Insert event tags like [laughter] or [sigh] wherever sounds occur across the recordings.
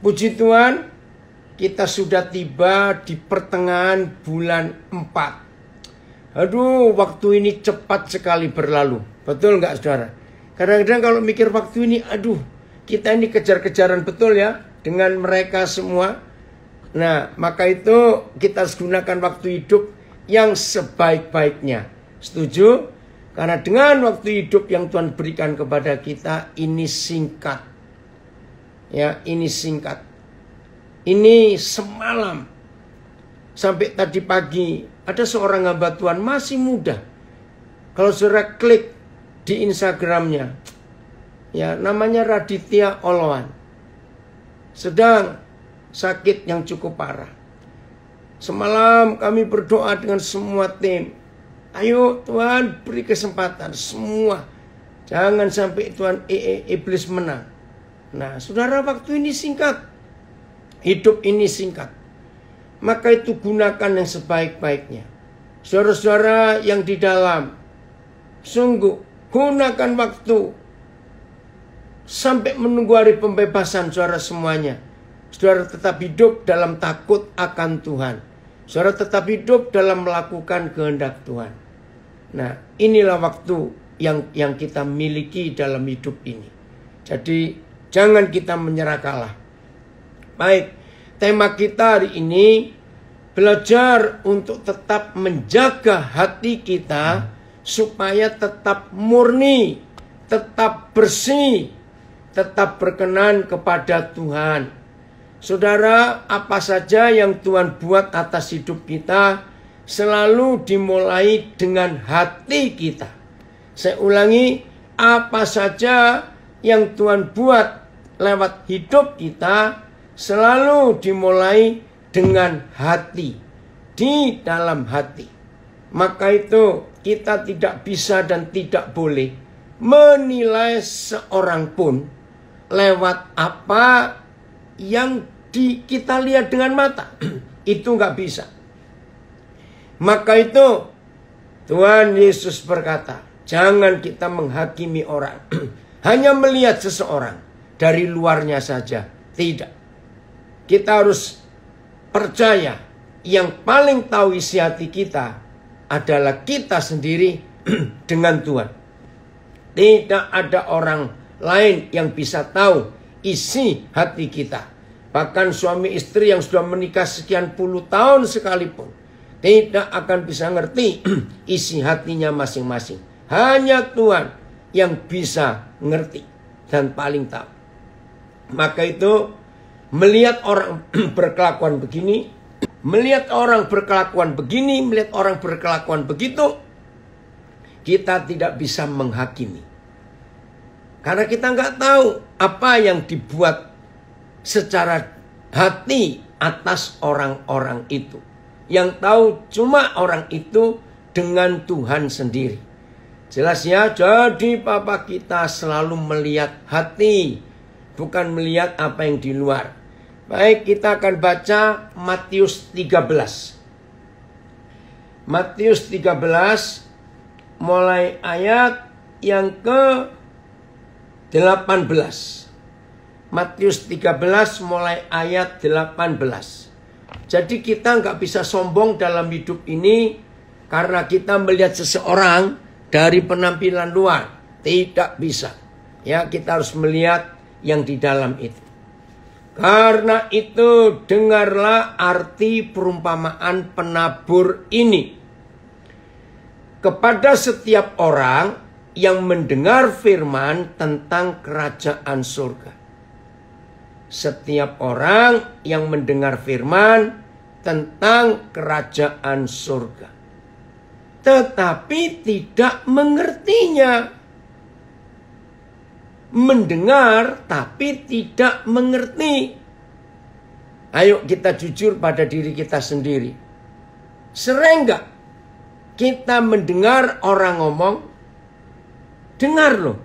Puji Tuhan, kita sudah tiba di pertengahan bulan 4. Aduh, waktu ini cepat sekali berlalu. Betul nggak saudara? Kadang-kadang kalau mikir waktu ini, aduh, kita ini kejar-kejaran betul ya dengan mereka semua. Nah, maka itu kita gunakan waktu hidup yang sebaik-baiknya. Setuju? Karena dengan waktu hidup yang Tuhan berikan kepada kita ini singkat Ya, ini singkat. Ini semalam sampai tadi pagi ada seorang hamba Tuhan masih muda. Kalau saudara klik di Instagramnya, ya namanya Raditya Oloan. Sedang sakit yang cukup parah. Semalam kami berdoa dengan semua tim. Ayo Tuhan beri kesempatan semua. Jangan sampai Tuhan e -e, iblis menang. Nah, saudara, waktu ini singkat, hidup ini singkat, maka itu gunakan yang sebaik-baiknya. Saudara-saudara yang di dalam, sungguh gunakan waktu sampai menunggu hari pembebasan, saudara semuanya. Saudara tetap hidup dalam takut akan Tuhan. Saudara tetap hidup dalam melakukan kehendak Tuhan. Nah, inilah waktu yang yang kita miliki dalam hidup ini. Jadi Jangan kita menyerah kalah. Baik, tema kita hari ini belajar untuk tetap menjaga hati kita supaya tetap murni, tetap bersih, tetap berkenan kepada Tuhan. Saudara, apa saja yang Tuhan buat atas hidup kita selalu dimulai dengan hati kita. Saya ulangi, apa saja yang Tuhan buat lewat hidup kita selalu dimulai dengan hati, di dalam hati. Maka itu kita tidak bisa dan tidak boleh menilai seorang pun lewat apa yang di, kita lihat dengan mata. [clears throat] itu nggak bisa. Maka itu Tuhan Yesus berkata, jangan kita menghakimi orang. [clears throat] Hanya melihat seseorang dari luarnya saja. Tidak. Kita harus percaya yang paling tahu isi hati kita adalah kita sendiri [clears throat] dengan Tuhan. Tidak ada orang lain yang bisa tahu isi hati kita. Bahkan suami istri yang sudah menikah sekian puluh tahun sekalipun tidak akan bisa ngerti [clears throat] isi hatinya masing-masing. Hanya Tuhan yang bisa ngerti dan paling tahu. Maka itu melihat orang [clears throat] berkelakuan begini, melihat orang berkelakuan begini, melihat orang berkelakuan begitu, kita tidak bisa menghakimi. Karena kita nggak tahu apa yang dibuat secara hati atas orang-orang itu. Yang tahu cuma orang itu dengan Tuhan sendiri. jelasnya jadi Papa kita selalu melihat hati bukan melihat apa yang di luar. Baik, kita akan baca Matius 13. Matius 13 mulai ayat yang ke 18. Matius 13 mulai ayat 18. Jadi kita nggak bisa sombong dalam hidup ini karena kita melihat seseorang dari penampilan luar. Tidak bisa. Ya, kita harus melihat yang di dalam itu. Karena itu dengarlah arti perumpamaan penabur ini. Kepada setiap orang yang mendengar firman tentang kerajaan surga. Setiap orang yang mendengar firman tentang kerajaan surga. Tetapi tidak mengertinya mendengar tapi tidak mengerti. Ayo kita jujur pada diri kita sendiri. Sering gak kita mendengar orang ngomong? Dengar loh,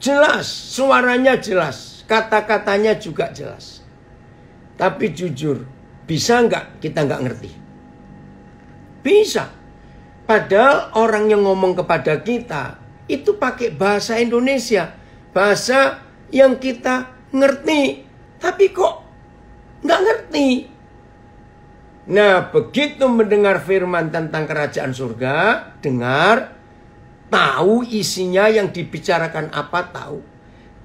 jelas, suaranya jelas, kata-katanya juga jelas. Tapi jujur, bisa nggak kita nggak ngerti? Bisa. Padahal orang yang ngomong kepada kita itu pakai bahasa Indonesia bahasa yang kita ngerti, tapi kok nggak ngerti. Nah, begitu mendengar firman tentang kerajaan surga, dengar, tahu isinya yang dibicarakan apa tahu,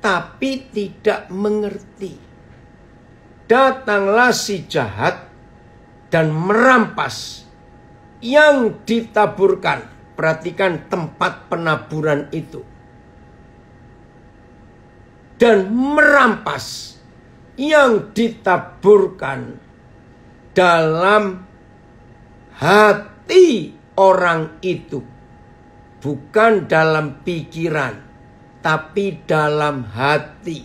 tapi tidak mengerti. Datanglah si jahat dan merampas yang ditaburkan. Perhatikan tempat penaburan itu dan merampas yang ditaburkan dalam hati orang itu, bukan dalam pikiran, tapi dalam hati.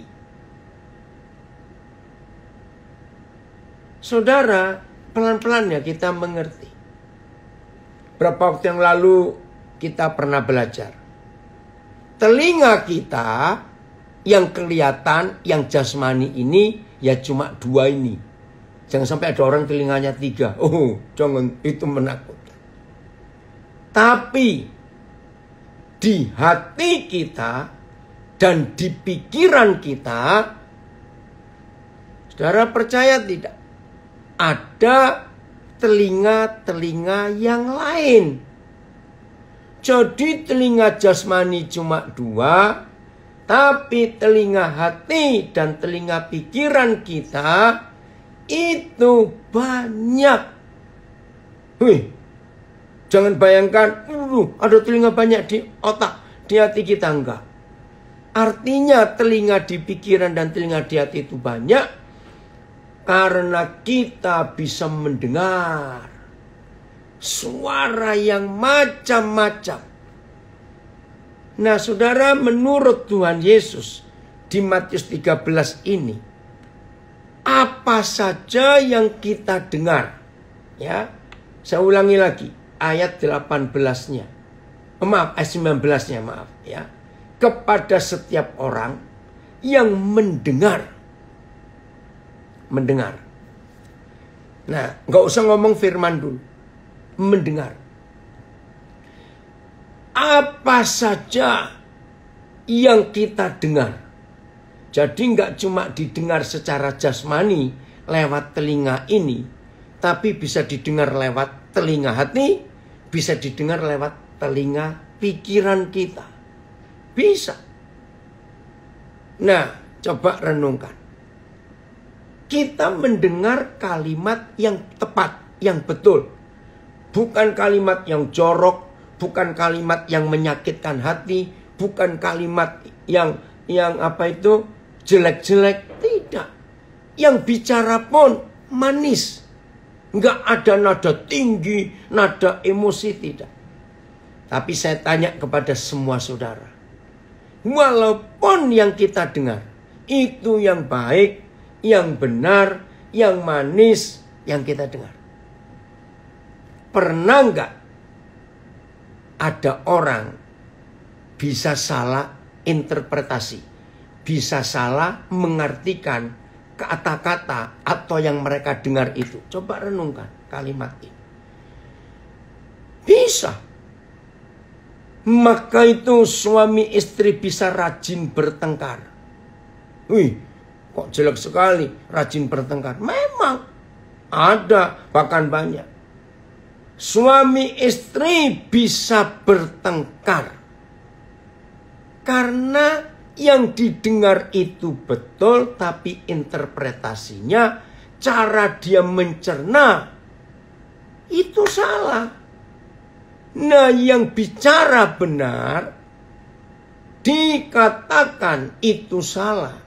Saudara, pelan-pelan ya kita mengerti. Berapa waktu yang lalu kita pernah belajar. Telinga kita yang kelihatan, yang jasmani ini ya cuma dua ini. Jangan sampai ada orang telinganya tiga. Oh, jangan itu menakutkan. Tapi di hati kita dan di pikiran kita, saudara percaya tidak? Ada telinga-telinga yang lain. Jadi telinga jasmani cuma dua, tapi telinga hati dan telinga pikiran kita itu banyak. Wih, jangan bayangkan uh, ada telinga banyak di otak, di hati kita enggak. Artinya telinga di pikiran dan telinga di hati itu banyak karena kita bisa mendengar suara yang macam-macam Nah saudara menurut Tuhan Yesus di Matius 13 ini. Apa saja yang kita dengar. ya Saya ulangi lagi ayat 18-nya. Eh, maaf, ayat 19-nya maaf ya. Kepada setiap orang yang mendengar. Mendengar. Nah, nggak usah ngomong firman dulu. Mendengar apa saja yang kita dengar. Jadi nggak cuma didengar secara jasmani lewat telinga ini, tapi bisa didengar lewat telinga hati, bisa didengar lewat telinga pikiran kita. Bisa. Nah, coba renungkan. Kita mendengar kalimat yang tepat, yang betul. Bukan kalimat yang jorok, bukan kalimat yang menyakitkan hati, bukan kalimat yang yang apa itu jelek-jelek, tidak. Yang bicara pun manis. Nggak ada nada tinggi, nada emosi, tidak. Tapi saya tanya kepada semua saudara. Walaupun yang kita dengar, itu yang baik, yang benar, yang manis, yang kita dengar. Pernah enggak ada orang bisa salah interpretasi, bisa salah mengartikan kata-kata atau yang mereka dengar itu. Coba renungkan kalimat ini. Bisa. Maka itu suami istri bisa rajin bertengkar. Wih, kok jelek sekali rajin bertengkar. Memang ada bahkan banyak suami istri bisa bertengkar karena yang didengar itu betul tapi interpretasinya cara dia mencerna itu salah. Nah, yang bicara benar dikatakan itu salah.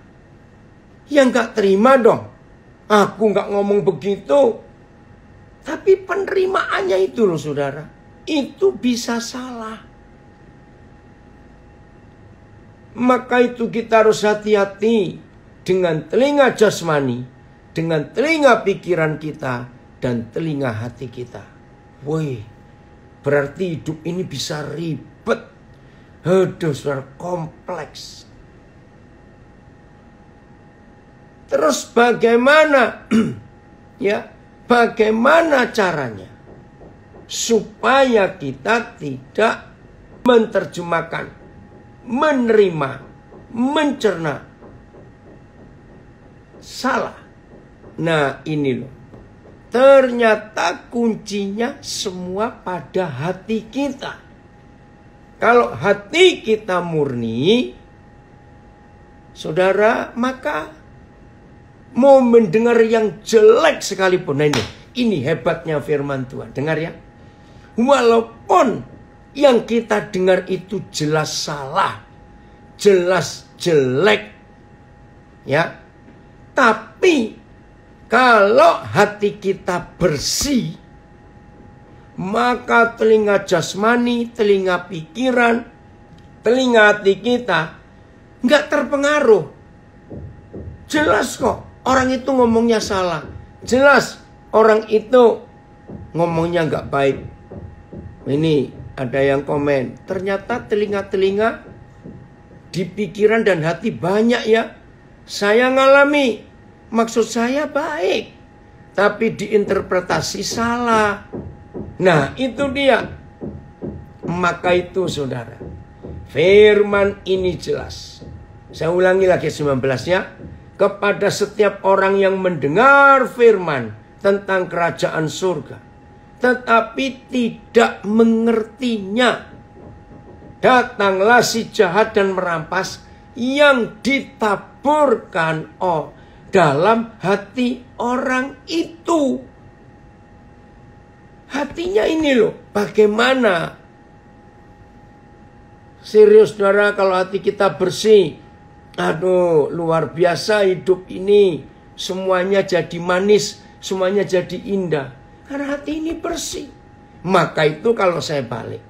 Yang gak terima dong. Aku gak ngomong begitu. Tapi penerimaannya itu loh saudara, itu bisa salah. Maka itu kita harus hati-hati dengan telinga jasmani, dengan telinga pikiran kita, dan telinga hati kita. Woi, berarti hidup ini bisa ribet. Aduh, saudara, kompleks. Terus bagaimana? [clears throat] ya, Bagaimana caranya? Supaya kita tidak menerjemahkan, menerima, mencerna. Salah. Nah ini loh. Ternyata kuncinya semua pada hati kita. Kalau hati kita murni, saudara, maka Mau mendengar yang jelek sekalipun. Nah ini, ini hebatnya firman Tuhan. Dengar ya. Walaupun yang kita dengar itu jelas salah. Jelas jelek. Ya. Tapi kalau hati kita bersih, maka telinga jasmani, telinga pikiran, telinga hati kita nggak terpengaruh. Jelas kok. Orang itu ngomongnya salah. Jelas orang itu ngomongnya nggak baik. Ini ada yang komen. Ternyata telinga-telinga di pikiran dan hati banyak ya. Saya ngalami. Maksud saya baik. Tapi diinterpretasi salah. Nah itu dia. Maka itu saudara. Firman ini jelas. Saya ulangi lagi 19 ya kepada setiap orang yang mendengar firman tentang kerajaan surga, tetapi tidak mengertinya. Datanglah si jahat dan merampas yang ditaburkan oh, dalam hati orang itu. Hatinya ini loh, bagaimana? Serius saudara, kalau hati kita bersih, aduh luar biasa hidup ini semuanya jadi manis semuanya jadi indah karena hati ini bersih maka itu kalau saya balik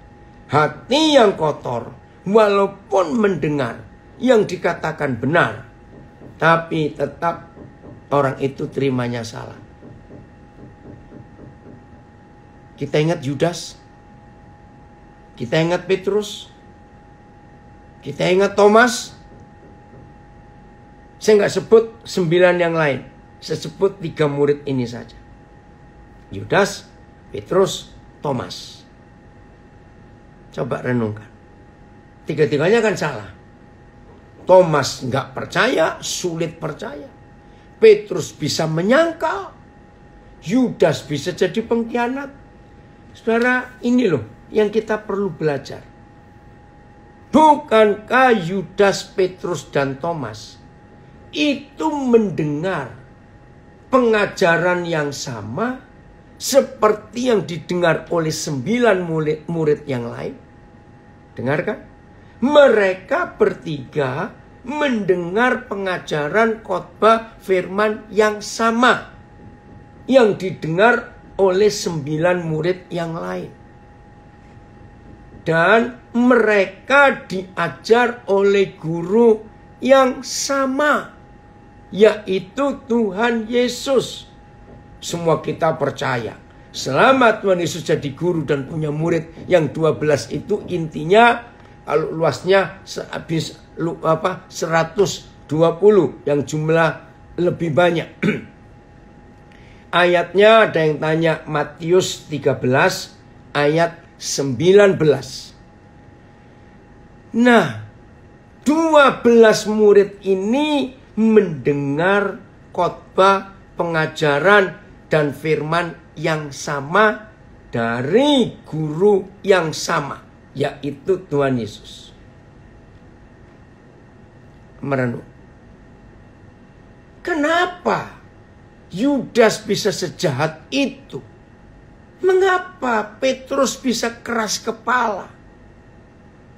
hati yang kotor walaupun mendengar yang dikatakan benar tapi tetap orang itu terimanya salah kita ingat Yudas kita ingat Petrus kita ingat Thomas saya nggak sebut sembilan yang lain. Saya sebut tiga murid ini saja. Yudas, Petrus, Thomas. Coba renungkan. Tiga-tiganya kan salah. Thomas nggak percaya, sulit percaya. Petrus bisa menyangkal. Yudas bisa jadi pengkhianat. Saudara, ini loh yang kita perlu belajar. Bukankah Yudas, Petrus, dan Thomas itu mendengar pengajaran yang sama seperti yang didengar oleh sembilan murid, murid yang lain. Dengarkan. Mereka bertiga mendengar pengajaran khotbah firman yang sama. Yang didengar oleh sembilan murid yang lain. Dan mereka diajar oleh guru yang sama yaitu Tuhan Yesus. Semua kita percaya. Selama Tuhan Yesus jadi guru dan punya murid yang 12 itu intinya kalau luasnya sehabis apa 120 yang jumlah lebih banyak. [clears throat] Ayatnya ada yang tanya Matius 13 ayat 19. Nah, 12 murid ini mendengar khotbah, pengajaran, dan firman yang sama dari guru yang sama, yaitu Tuhan Yesus. Merenung. Kenapa Yudas bisa sejahat itu? Mengapa Petrus bisa keras kepala?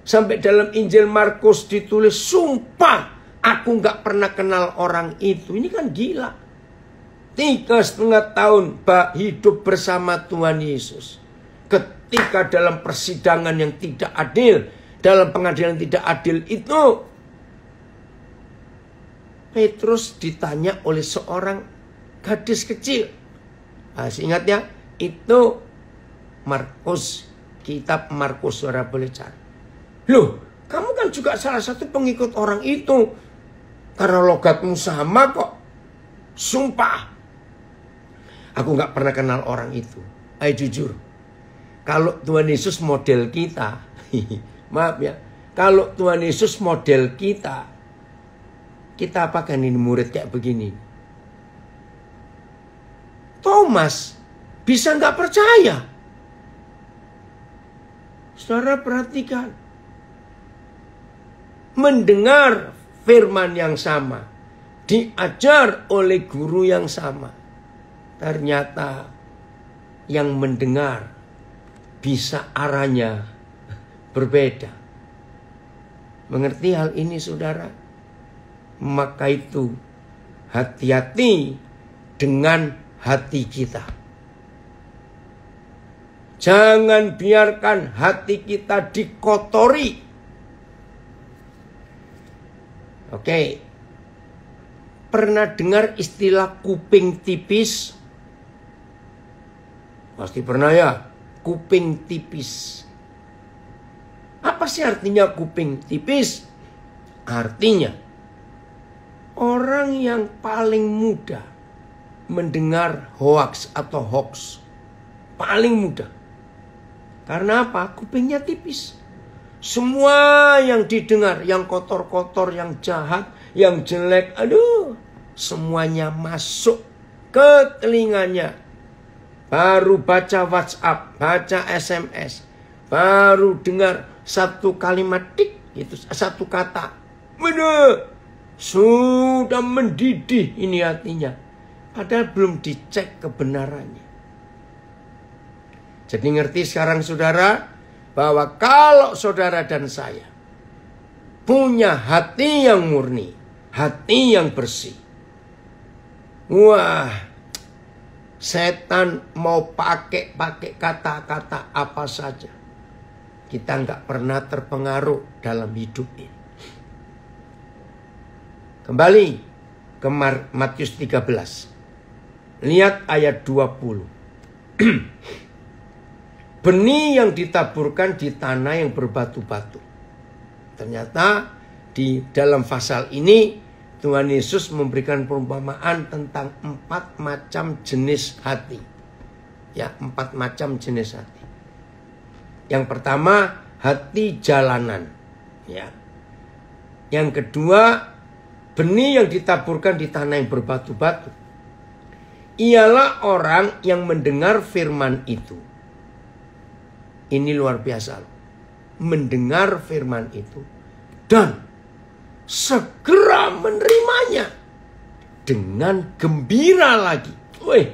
Sampai dalam Injil Markus ditulis sumpah Aku nggak pernah kenal orang itu. Ini kan gila. Tiga setengah tahun hidup bersama Tuhan Yesus. Ketika dalam persidangan yang tidak adil. Dalam pengadilan yang tidak adil itu. Petrus ditanya oleh seorang gadis kecil. Nah, seingatnya itu Markus. Kitab Markus suara boleh cari. Loh, kamu kan juga salah satu pengikut orang itu. Karena logatmu sama kok. Sumpah. Aku nggak pernah kenal orang itu. Ayo jujur. Kalau Tuhan Yesus model kita. [laughs] maaf ya. Kalau Tuhan Yesus model kita. Kita apakah ini murid kayak begini? Thomas bisa nggak percaya. Saudara perhatikan. Mendengar firman yang sama, diajar oleh guru yang sama. Ternyata yang mendengar bisa arahnya berbeda. Mengerti hal ini saudara? Maka itu hati-hati dengan hati kita. Jangan biarkan hati kita dikotori Oke. Pernah dengar istilah kuping tipis? Pasti pernah ya, kuping tipis. Apa sih artinya kuping tipis? Artinya orang yang paling mudah mendengar hoax atau hoax. Paling mudah. Karena apa? Kupingnya tipis. Semua yang didengar, yang kotor-kotor, yang jahat, yang jelek, aduh, semuanya masuk ke telinganya. Baru baca WhatsApp, baca SMS, baru dengar satu kalimat tik, itu satu kata. Benar, sudah mendidih ini hatinya. Padahal belum dicek kebenarannya. Jadi ngerti sekarang saudara? bahwa kalau saudara dan saya punya hati yang murni, hati yang bersih. Wah, setan mau pakai-pakai kata-kata apa saja. Kita nggak pernah terpengaruh dalam hidup ini. Kembali ke Matius 13. Lihat ayat 20. [clears throat] benih yang ditaburkan di tanah yang berbatu-batu. Ternyata di dalam pasal ini Tuhan Yesus memberikan perumpamaan tentang empat macam jenis hati. Ya, empat macam jenis hati. Yang pertama, hati jalanan. Ya. Yang kedua, benih yang ditaburkan di tanah yang berbatu-batu. Ialah orang yang mendengar firman itu ini luar biasa. Mendengar firman itu dan segera menerimanya dengan gembira lagi. Wih,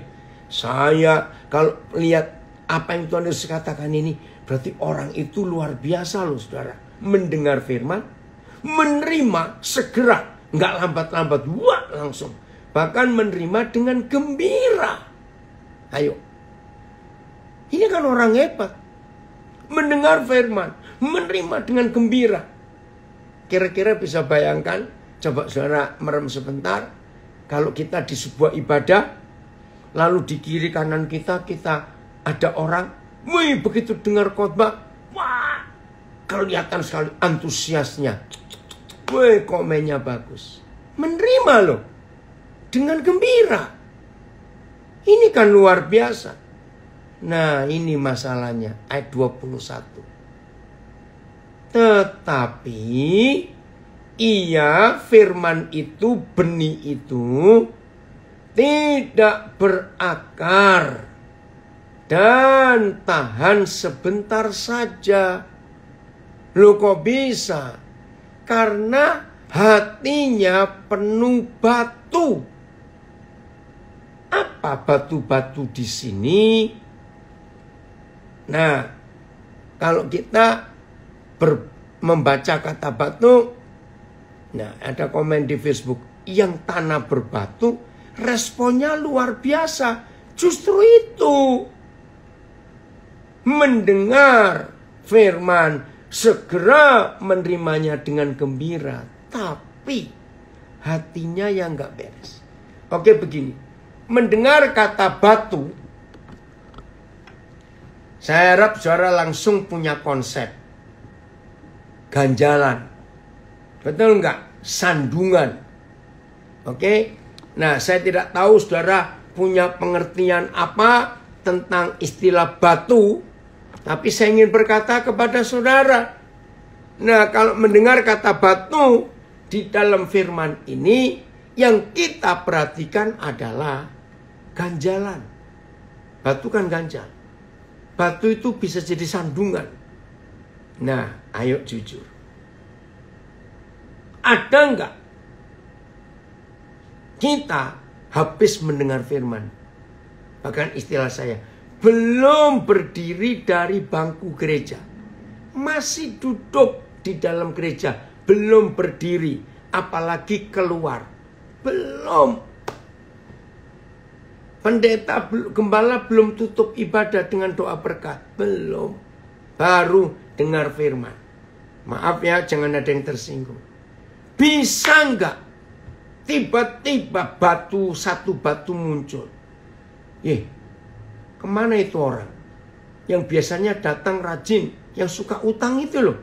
saya kalau lihat apa yang Tuhan Yesus katakan ini, berarti orang itu luar biasa loh saudara. Mendengar firman, menerima segera, nggak lambat-lambat, wah langsung. Bahkan menerima dengan gembira. Ayo, ini kan orang hebat mendengar firman, menerima dengan gembira. Kira-kira bisa bayangkan, coba saudara merem sebentar, kalau kita di sebuah ibadah, lalu di kiri kanan kita, kita ada orang, wih begitu dengar khotbah, wah kelihatan sekali antusiasnya. Wih komennya bagus. Menerima loh, dengan gembira. Ini kan luar biasa. Nah ini masalahnya ayat 21. Tetapi ia firman itu benih itu tidak berakar dan tahan sebentar saja. Lu kok bisa? Karena hatinya penuh batu. Apa batu-batu di sini? Nah, kalau kita ber, membaca kata batu, nah ada komen di Facebook, yang tanah berbatu responnya luar biasa. Justru itu mendengar firman segera menerimanya dengan gembira. Tapi hatinya yang nggak beres. Oke begini, mendengar kata batu saya harap saudara langsung punya konsep. Ganjalan. Betul enggak Sandungan. Oke? Nah, saya tidak tahu saudara punya pengertian apa tentang istilah batu. Tapi saya ingin berkata kepada saudara. Nah, kalau mendengar kata batu di dalam firman ini, yang kita perhatikan adalah ganjalan. Batu kan ganjal batu itu bisa jadi sandungan. Nah, ayo jujur. Ada enggak kita habis mendengar firman? Bahkan istilah saya, belum berdiri dari bangku gereja. Masih duduk di dalam gereja, belum berdiri, apalagi keluar. Belum Pendeta gembala belum tutup ibadah dengan doa berkat. Belum. Baru dengar firman. Maaf ya, jangan ada yang tersinggung. Bisa nggak tiba-tiba batu satu batu muncul? Ye, kemana itu orang? Yang biasanya datang rajin, yang suka utang itu loh.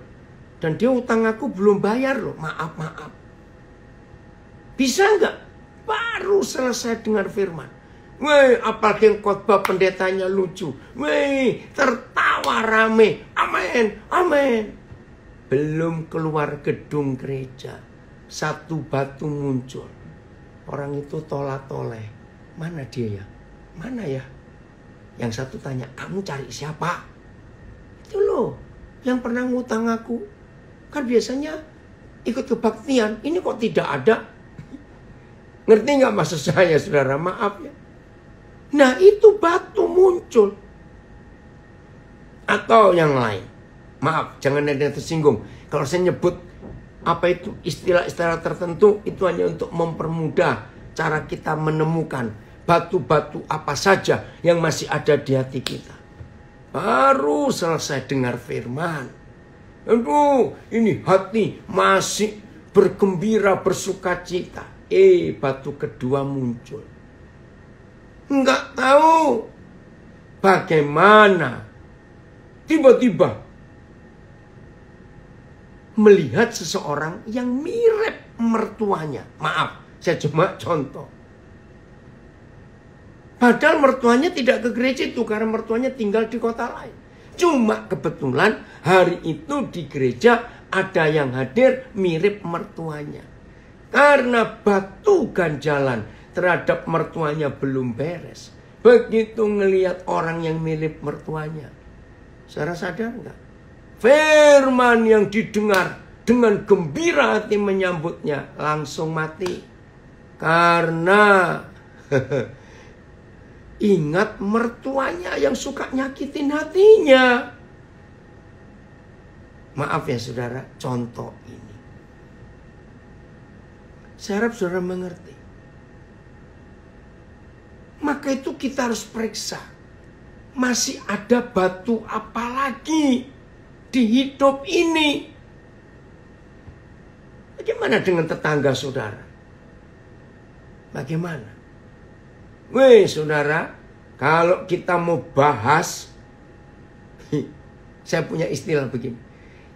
Dan dia utang aku belum bayar loh, maaf maaf. Bisa nggak? Baru selesai dengar firman. Weh, apalagi khotbah pendetanya lucu. Weh, tertawa rame. Amin, amin. Belum keluar gedung gereja. Satu batu muncul. Orang itu tolak-toleh. Mana dia ya? Mana ya? Yang satu tanya, kamu cari siapa? Itu loh, yang pernah ngutang aku. Kan biasanya ikut kebaktian. Ini kok tidak ada? [laughs] Ngerti nggak maksud saya, saudara? Maaf ya. Nah itu batu muncul. Atau yang lain. Maaf, jangan ada yang tersinggung. Kalau saya nyebut apa itu istilah-istilah tertentu, itu hanya untuk mempermudah cara kita menemukan batu-batu apa saja yang masih ada di hati kita. Baru selesai dengar firman. Aduh, ini hati masih bergembira, bersuka cita. Eh, batu kedua muncul nggak tahu bagaimana tiba-tiba melihat seseorang yang mirip mertuanya. Maaf, saya cuma contoh. Padahal mertuanya tidak ke gereja itu karena mertuanya tinggal di kota lain. Cuma kebetulan hari itu di gereja ada yang hadir mirip mertuanya. Karena batu ganjalan terhadap mertuanya belum beres. Begitu ngelihat orang yang mirip mertuanya. Saudara sadar nggak? Firman yang didengar dengan gembira hati menyambutnya langsung mati. Karena [laughs] ingat mertuanya yang suka nyakitin hatinya. Maaf ya saudara, contoh ini. Saya harap saudara mengerti maka itu kita harus periksa. Masih ada batu apa lagi di hidup ini? Bagaimana dengan tetangga saudara? Bagaimana? Weh saudara, kalau kita mau bahas, [laughs] saya punya istilah begini.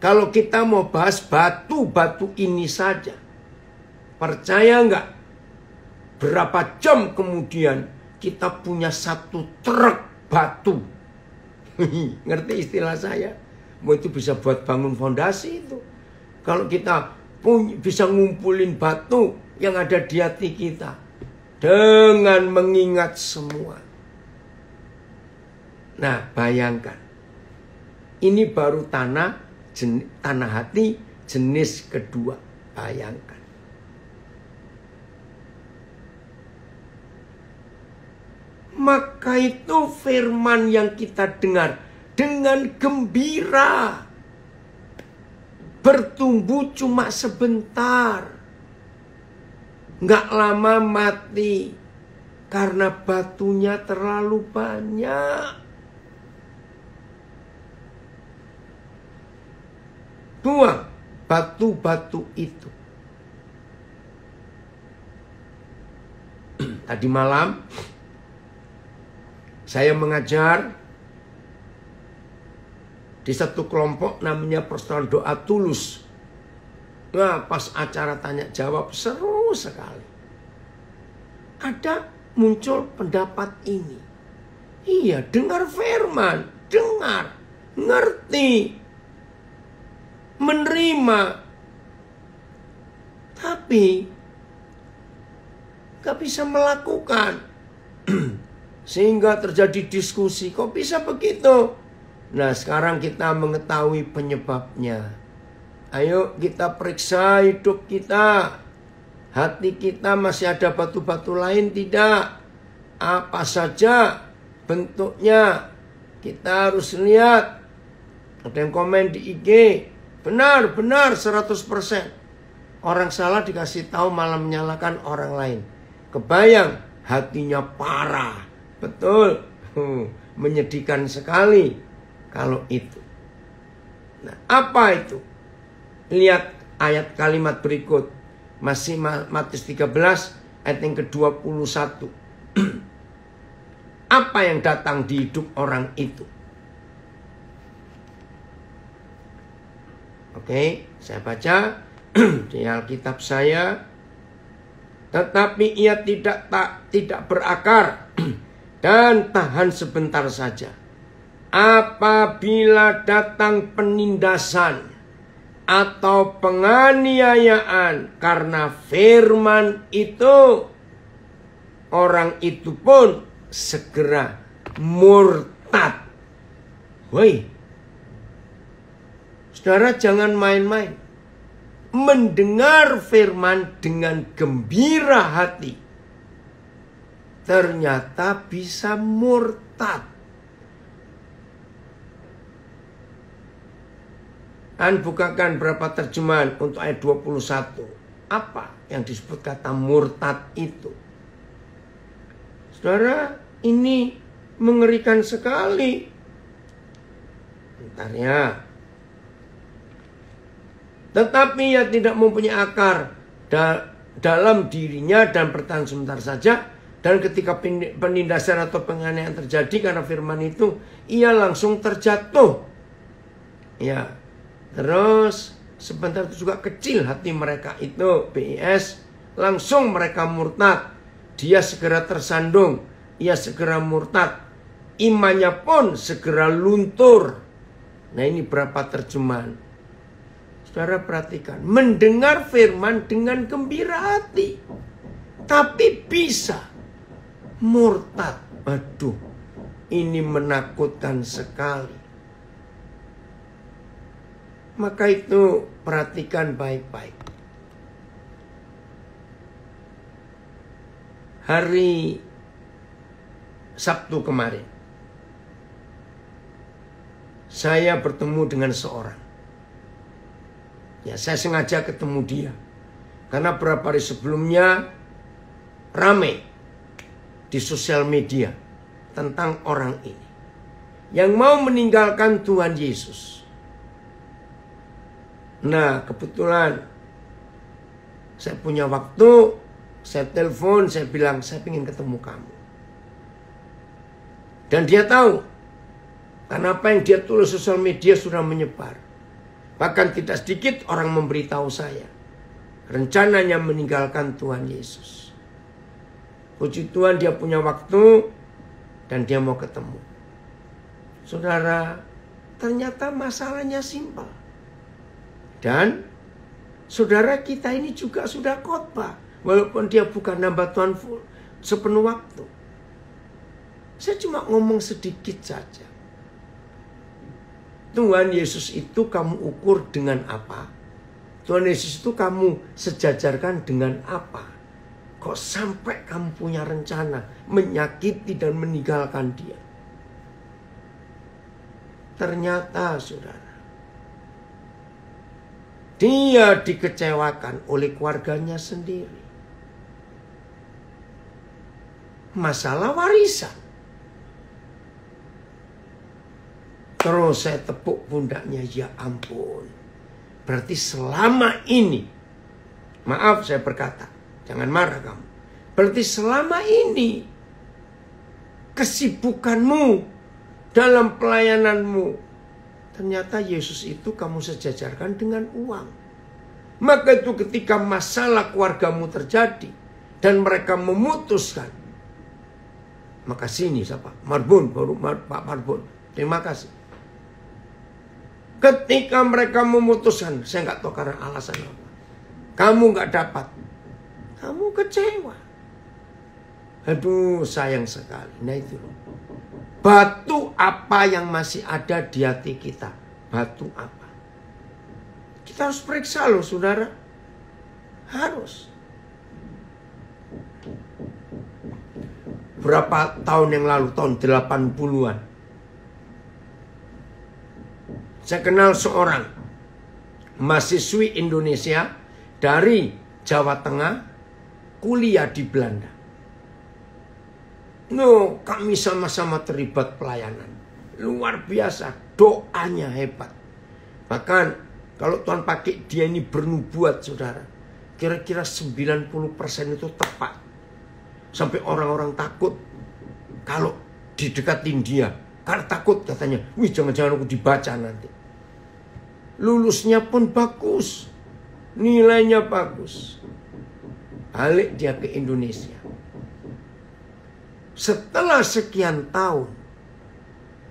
Kalau kita mau bahas batu-batu ini saja, percaya enggak Berapa jam kemudian kita punya satu truk batu. [laughs] Ngerti istilah saya? Mau itu bisa buat bangun fondasi itu. Kalau kita punya, bisa ngumpulin batu yang ada di hati kita dengan mengingat semua. Nah, bayangkan. Ini baru tanah jen, tanah hati jenis kedua. Bayangkan. Maka itu firman yang kita dengar dengan gembira. Bertumbuh cuma sebentar. Nggak lama mati karena batunya terlalu banyak. Buang batu-batu itu. [clears throat] Tadi malam saya mengajar di satu kelompok namanya persatuan doa tulus. Nah, pas acara tanya jawab seru sekali. Ada muncul pendapat ini. Iya, dengar firman, dengar, ngerti, menerima. Tapi gak bisa melakukan. [clears throat] Sehingga terjadi diskusi, kok bisa begitu? Nah sekarang kita mengetahui penyebabnya. Ayo kita periksa hidup kita. Hati kita masih ada batu-batu lain tidak? Apa saja bentuknya? Kita harus lihat. Ada yang komen di IG. Benar, benar 100%. Orang salah dikasih tahu malah menyalahkan orang lain. Kebayang hatinya parah. Betul. Hmm, menyedihkan sekali kalau itu. Nah, apa itu? Lihat ayat kalimat berikut. Masih Matius 13 ayat yang ke-21. [clears throat] apa yang datang di hidup orang itu? Oke, saya baca [clears throat] di Alkitab saya. Tetapi ia tidak tak tidak berakar dan tahan sebentar saja. Apabila datang penindasan atau penganiayaan karena firman itu, orang itu pun segera murtad. Woi, saudara jangan main-main. Mendengar firman dengan gembira hati ternyata bisa murtad. Dan bukakan berapa terjemahan untuk ayat 21. Apa yang disebut kata murtad itu? Saudara, ini mengerikan sekali. Bentar ya. Tetapi ia tidak mempunyai akar dalam dirinya dan bertahan sebentar saja dan ketika penindasan atau penganiayaan terjadi karena firman itu, ia langsung terjatuh. Ya, terus sebentar itu juga kecil hati mereka itu BIS langsung mereka murtad dia segera tersandung ia segera murtad imannya pun segera luntur nah ini berapa terjemahan saudara perhatikan mendengar firman dengan gembira hati tapi bisa murtad. Aduh, ini menakutkan sekali. Maka itu perhatikan baik-baik. Hari Sabtu kemarin, saya bertemu dengan seorang. Ya, saya sengaja ketemu dia. Karena berapa hari sebelumnya rame di sosial media tentang orang ini yang mau meninggalkan Tuhan Yesus. Nah, kebetulan saya punya waktu, saya telepon, saya bilang saya ingin ketemu kamu. Dan dia tahu karena apa yang dia tulis sosial media sudah menyebar. Bahkan tidak sedikit orang memberitahu saya rencananya meninggalkan Tuhan Yesus. Puji Tuhan dia punya waktu dan dia mau ketemu. Saudara, ternyata masalahnya simpel. Dan saudara kita ini juga sudah khotbah. Walaupun dia bukan nambah Tuhan full, sepenuh waktu. Saya cuma ngomong sedikit saja. Tuhan Yesus itu kamu ukur dengan apa? Tuhan Yesus itu kamu sejajarkan dengan apa? Kok sampai kamu punya rencana menyakiti dan meninggalkan dia? Ternyata saudara, dia dikecewakan oleh keluarganya sendiri. Masalah warisan. Terus saya tepuk pundaknya, ya ampun. Berarti selama ini, maaf saya berkata, Jangan marah kamu. Berarti selama ini kesibukanmu dalam pelayananmu ternyata Yesus itu kamu sejajarkan dengan uang. Maka itu ketika masalah keluargamu terjadi dan mereka memutuskan maka sini siapa? Marbun, baru Mar, Pak Marbun. Terima kasih. Ketika mereka memutuskan, saya nggak tahu karena alasan apa. Kamu nggak dapat, kamu kecewa. Aduh, sayang sekali. Nah itu. Batu apa yang masih ada di hati kita? Batu apa? Kita harus periksa loh, saudara. Harus. Berapa tahun yang lalu, tahun 80-an. Saya kenal seorang mahasiswi Indonesia dari Jawa Tengah kuliah di Belanda. No, kami sama-sama terlibat pelayanan. Luar biasa, doanya hebat. Bahkan kalau Tuhan pakai dia ini bernubuat saudara. Kira-kira 90% itu tepat. Sampai orang-orang takut. Kalau didekatin dia. Karena takut katanya. Wih jangan-jangan aku dibaca nanti. Lulusnya pun bagus. Nilainya bagus balik dia ke Indonesia. Setelah sekian tahun,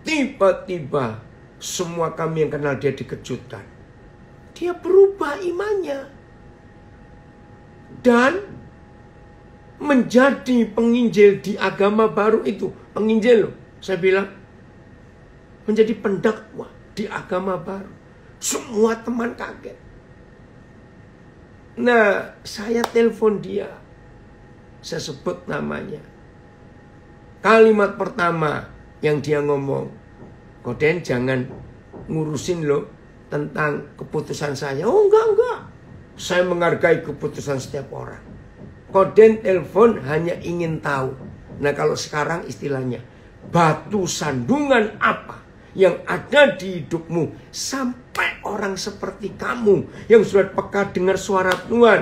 tiba-tiba semua kami yang kenal dia dikejutkan. Dia berubah imannya. Dan menjadi penginjil di agama baru itu. Penginjil loh, saya bilang. Menjadi pendakwa di agama baru. Semua teman kaget Nah, saya telepon dia. Saya sebut namanya. Kalimat pertama yang dia ngomong, Koden jangan ngurusin loh tentang keputusan saya. Oh enggak, enggak. Saya menghargai keputusan setiap orang. Koden telepon hanya ingin tahu. Nah kalau sekarang istilahnya, batu sandungan apa yang ada di hidupmu sampai orang seperti kamu yang sudah peka dengar suara Tuhan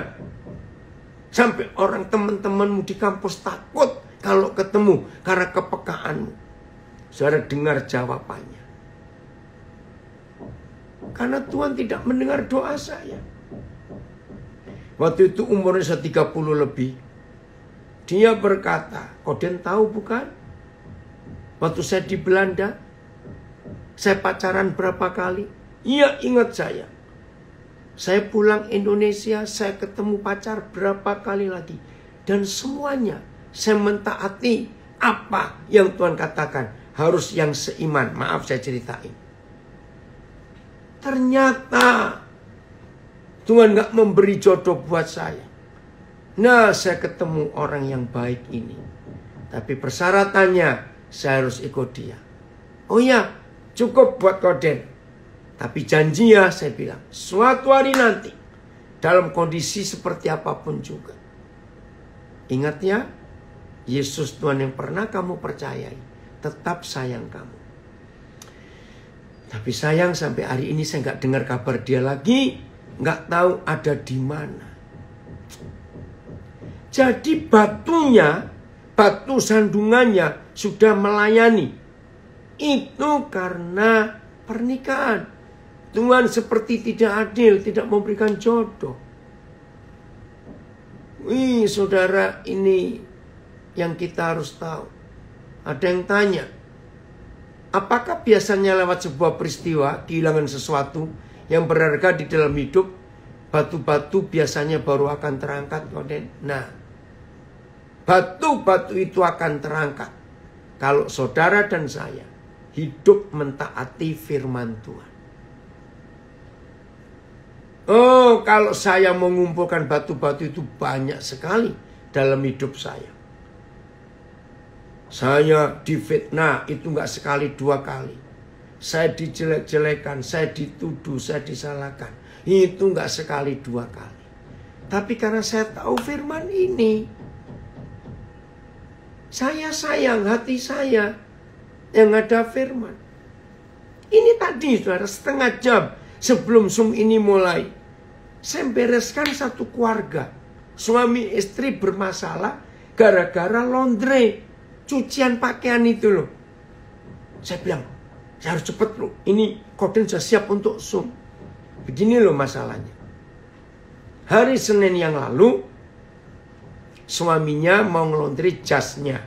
sampai orang teman-temanmu di kampus takut kalau ketemu karena kepekaanmu saudara dengar jawabannya karena Tuhan tidak mendengar doa saya waktu itu umurnya saya 30 lebih dia berkata Koden tahu bukan waktu saya di Belanda saya pacaran berapa kali? Iya ingat saya. Saya pulang Indonesia, saya ketemu pacar berapa kali lagi. Dan semuanya saya mentaati apa yang Tuhan katakan. Harus yang seiman. Maaf saya ceritain. Ternyata Tuhan gak memberi jodoh buat saya. Nah saya ketemu orang yang baik ini. Tapi persyaratannya saya harus ikut dia. Oh ya, Cukup buat koden. Tapi janjinya saya bilang, suatu hari nanti dalam kondisi seperti apapun juga. Ingat ya, Yesus Tuhan yang pernah kamu percayai, tetap sayang kamu. Tapi sayang sampai hari ini saya nggak dengar kabar dia lagi, nggak tahu ada di mana. Jadi batunya, batu sandungannya sudah melayani itu karena pernikahan. Tuhan seperti tidak adil, tidak memberikan jodoh. Wih, saudara, ini yang kita harus tahu. Ada yang tanya, apakah biasanya lewat sebuah peristiwa kehilangan sesuatu yang berharga di dalam hidup, batu-batu biasanya baru akan terangkat, Koden? Nah, batu-batu itu akan terangkat kalau saudara dan saya hidup mentaati firman Tuhan. Oh, kalau saya mengumpulkan batu-batu itu banyak sekali dalam hidup saya. Saya difitnah itu nggak sekali dua kali. Saya dijelek-jelekan, saya dituduh, saya disalahkan. Itu nggak sekali dua kali. Tapi karena saya tahu firman ini, saya sayang hati saya yang ada firman. Ini tadi saudara setengah jam sebelum sum ini mulai. Saya bereskan satu keluarga. Suami istri bermasalah gara-gara laundry. Cucian pakaian itu loh. Saya bilang, saya harus cepet loh. Ini koden sudah siap untuk sum. Begini loh masalahnya. Hari Senin yang lalu, suaminya mau ngelondri jasnya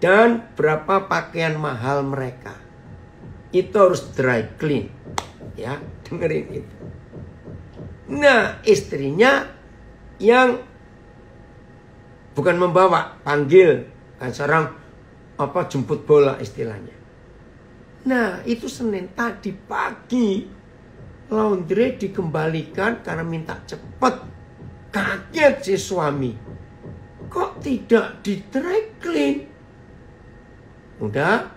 dan berapa pakaian mahal mereka. Itu harus dry clean. Ya, dengerin itu. Nah, istrinya yang bukan membawa, panggil kan seorang apa jemput bola istilahnya. Nah, itu Senin tadi pagi laundry dikembalikan karena minta cepat. Kaget si suami. Kok tidak di dry clean? udah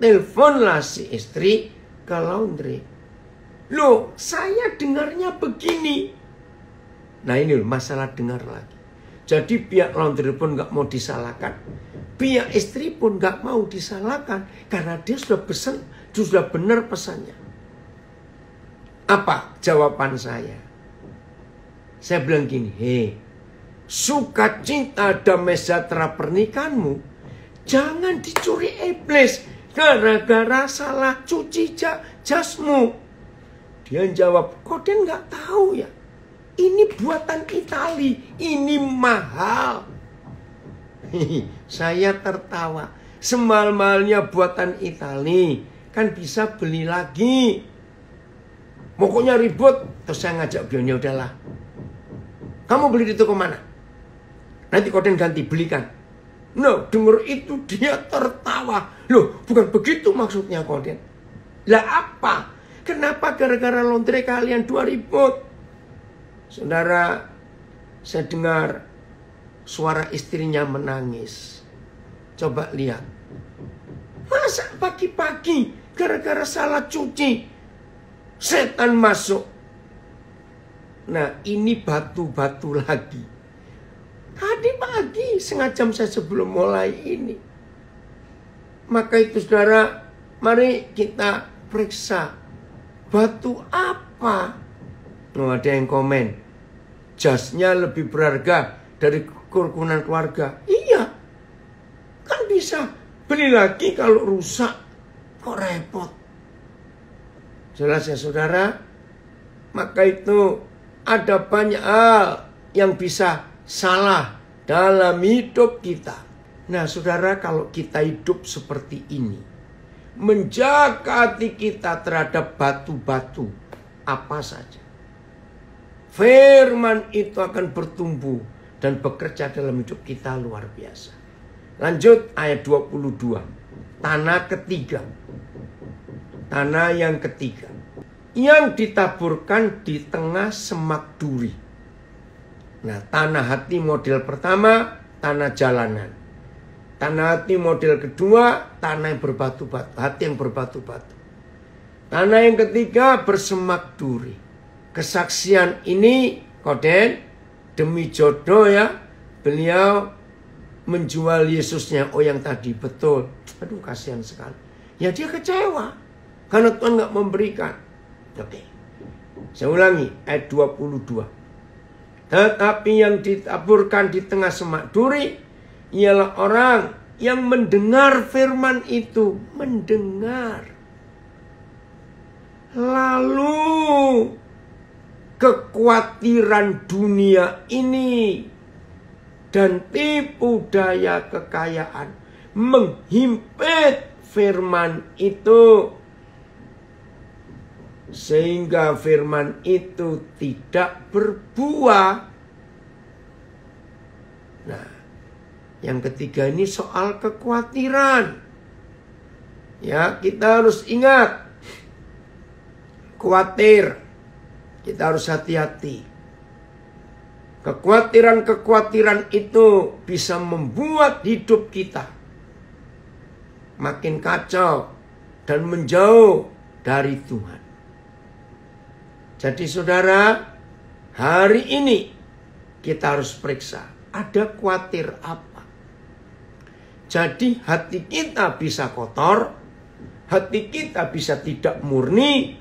teleponlah si istri ke laundry. Loh, saya dengarnya begini. Nah ini masalah dengar lagi. Jadi pihak laundry pun nggak mau disalahkan. Pihak istri pun nggak mau disalahkan. Karena dia sudah pesan, sudah benar pesannya. Apa jawaban saya? Saya bilang gini, hei, cinta damai sejahtera pernikahanmu Jangan dicuri iblis gara-gara salah cuci jasmu. Dia jawab, Koden dia nggak tahu ya? Ini buatan Itali, ini mahal. [laughs] Saya tertawa. Semal-malnya buatan Itali, kan bisa beli lagi. Pokoknya ribut, terus saya ngajak beliau, udahlah. Kamu beli di toko mana? Nanti koden ganti, belikan. No, dengar itu dia tertawa. Loh, bukan begitu maksudnya konten. Lah apa? Kenapa gara-gara laundry kalian dua ribut? Saudara, saya dengar suara istrinya menangis. Coba lihat. Masa pagi-pagi gara-gara salah cuci setan masuk. Nah, ini batu-batu lagi Tadi pagi, setengah jam saya sebelum mulai ini. Maka itu saudara, mari kita periksa batu apa. Oh, ada yang komen, jasnya lebih berharga dari kerukunan keluarga. Iya, kan bisa beli lagi kalau rusak. Kok repot? Jelas ya saudara, maka itu ada banyak hal yang bisa salah dalam hidup kita. Nah, saudara, kalau kita hidup seperti ini, menjaga hati kita terhadap batu-batu apa saja, firman itu akan bertumbuh dan bekerja dalam hidup kita luar biasa. Lanjut ayat 22. Tanah ketiga. Tanah yang ketiga. Yang ditaburkan di tengah semak duri Nah, tanah hati model pertama, tanah jalanan. Tanah hati model kedua, tanah yang berbatu-batu, hati yang berbatu-batu. Tanah yang ketiga bersemak duri. Kesaksian ini Koden demi jodoh ya beliau menjual Yesusnya. Oh yang tadi betul. Aduh kasihan sekali. Ya dia kecewa karena Tuhan nggak memberikan. Oke. Okay. Saya ulangi ayat 22. Tetapi yang ditaburkan di tengah semak duri ialah orang yang mendengar firman itu, mendengar. Lalu kekhawatiran dunia ini dan tipu daya kekayaan menghimpit firman itu sehingga firman itu tidak berbuah. Nah, yang ketiga ini soal kekhawatiran. Ya, kita harus ingat. Khawatir. Kita harus hati-hati. Kekhawatiran-kekhawatiran itu bisa membuat hidup kita makin kacau dan menjauh dari Tuhan. Jadi saudara, hari ini kita harus periksa. Ada khawatir apa? Jadi hati kita bisa kotor, hati kita bisa tidak murni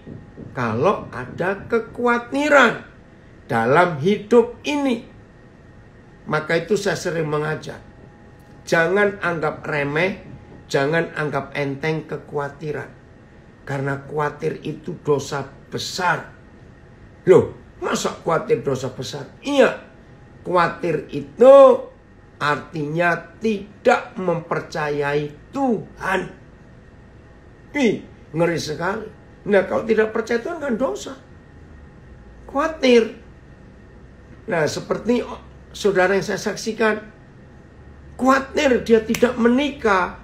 kalau ada kekhawatiran dalam hidup ini. Maka itu saya sering mengajak. Jangan anggap remeh, jangan anggap enteng kekhawatiran. Karena khawatir itu dosa besar Loh, masa khawatir dosa besar? Iya, khawatir itu artinya tidak mempercayai Tuhan. Ih, ngeri sekali. Nah, kalau tidak percaya Tuhan kan dosa. Khawatir. Nah, seperti saudara yang saya saksikan, khawatir dia tidak menikah.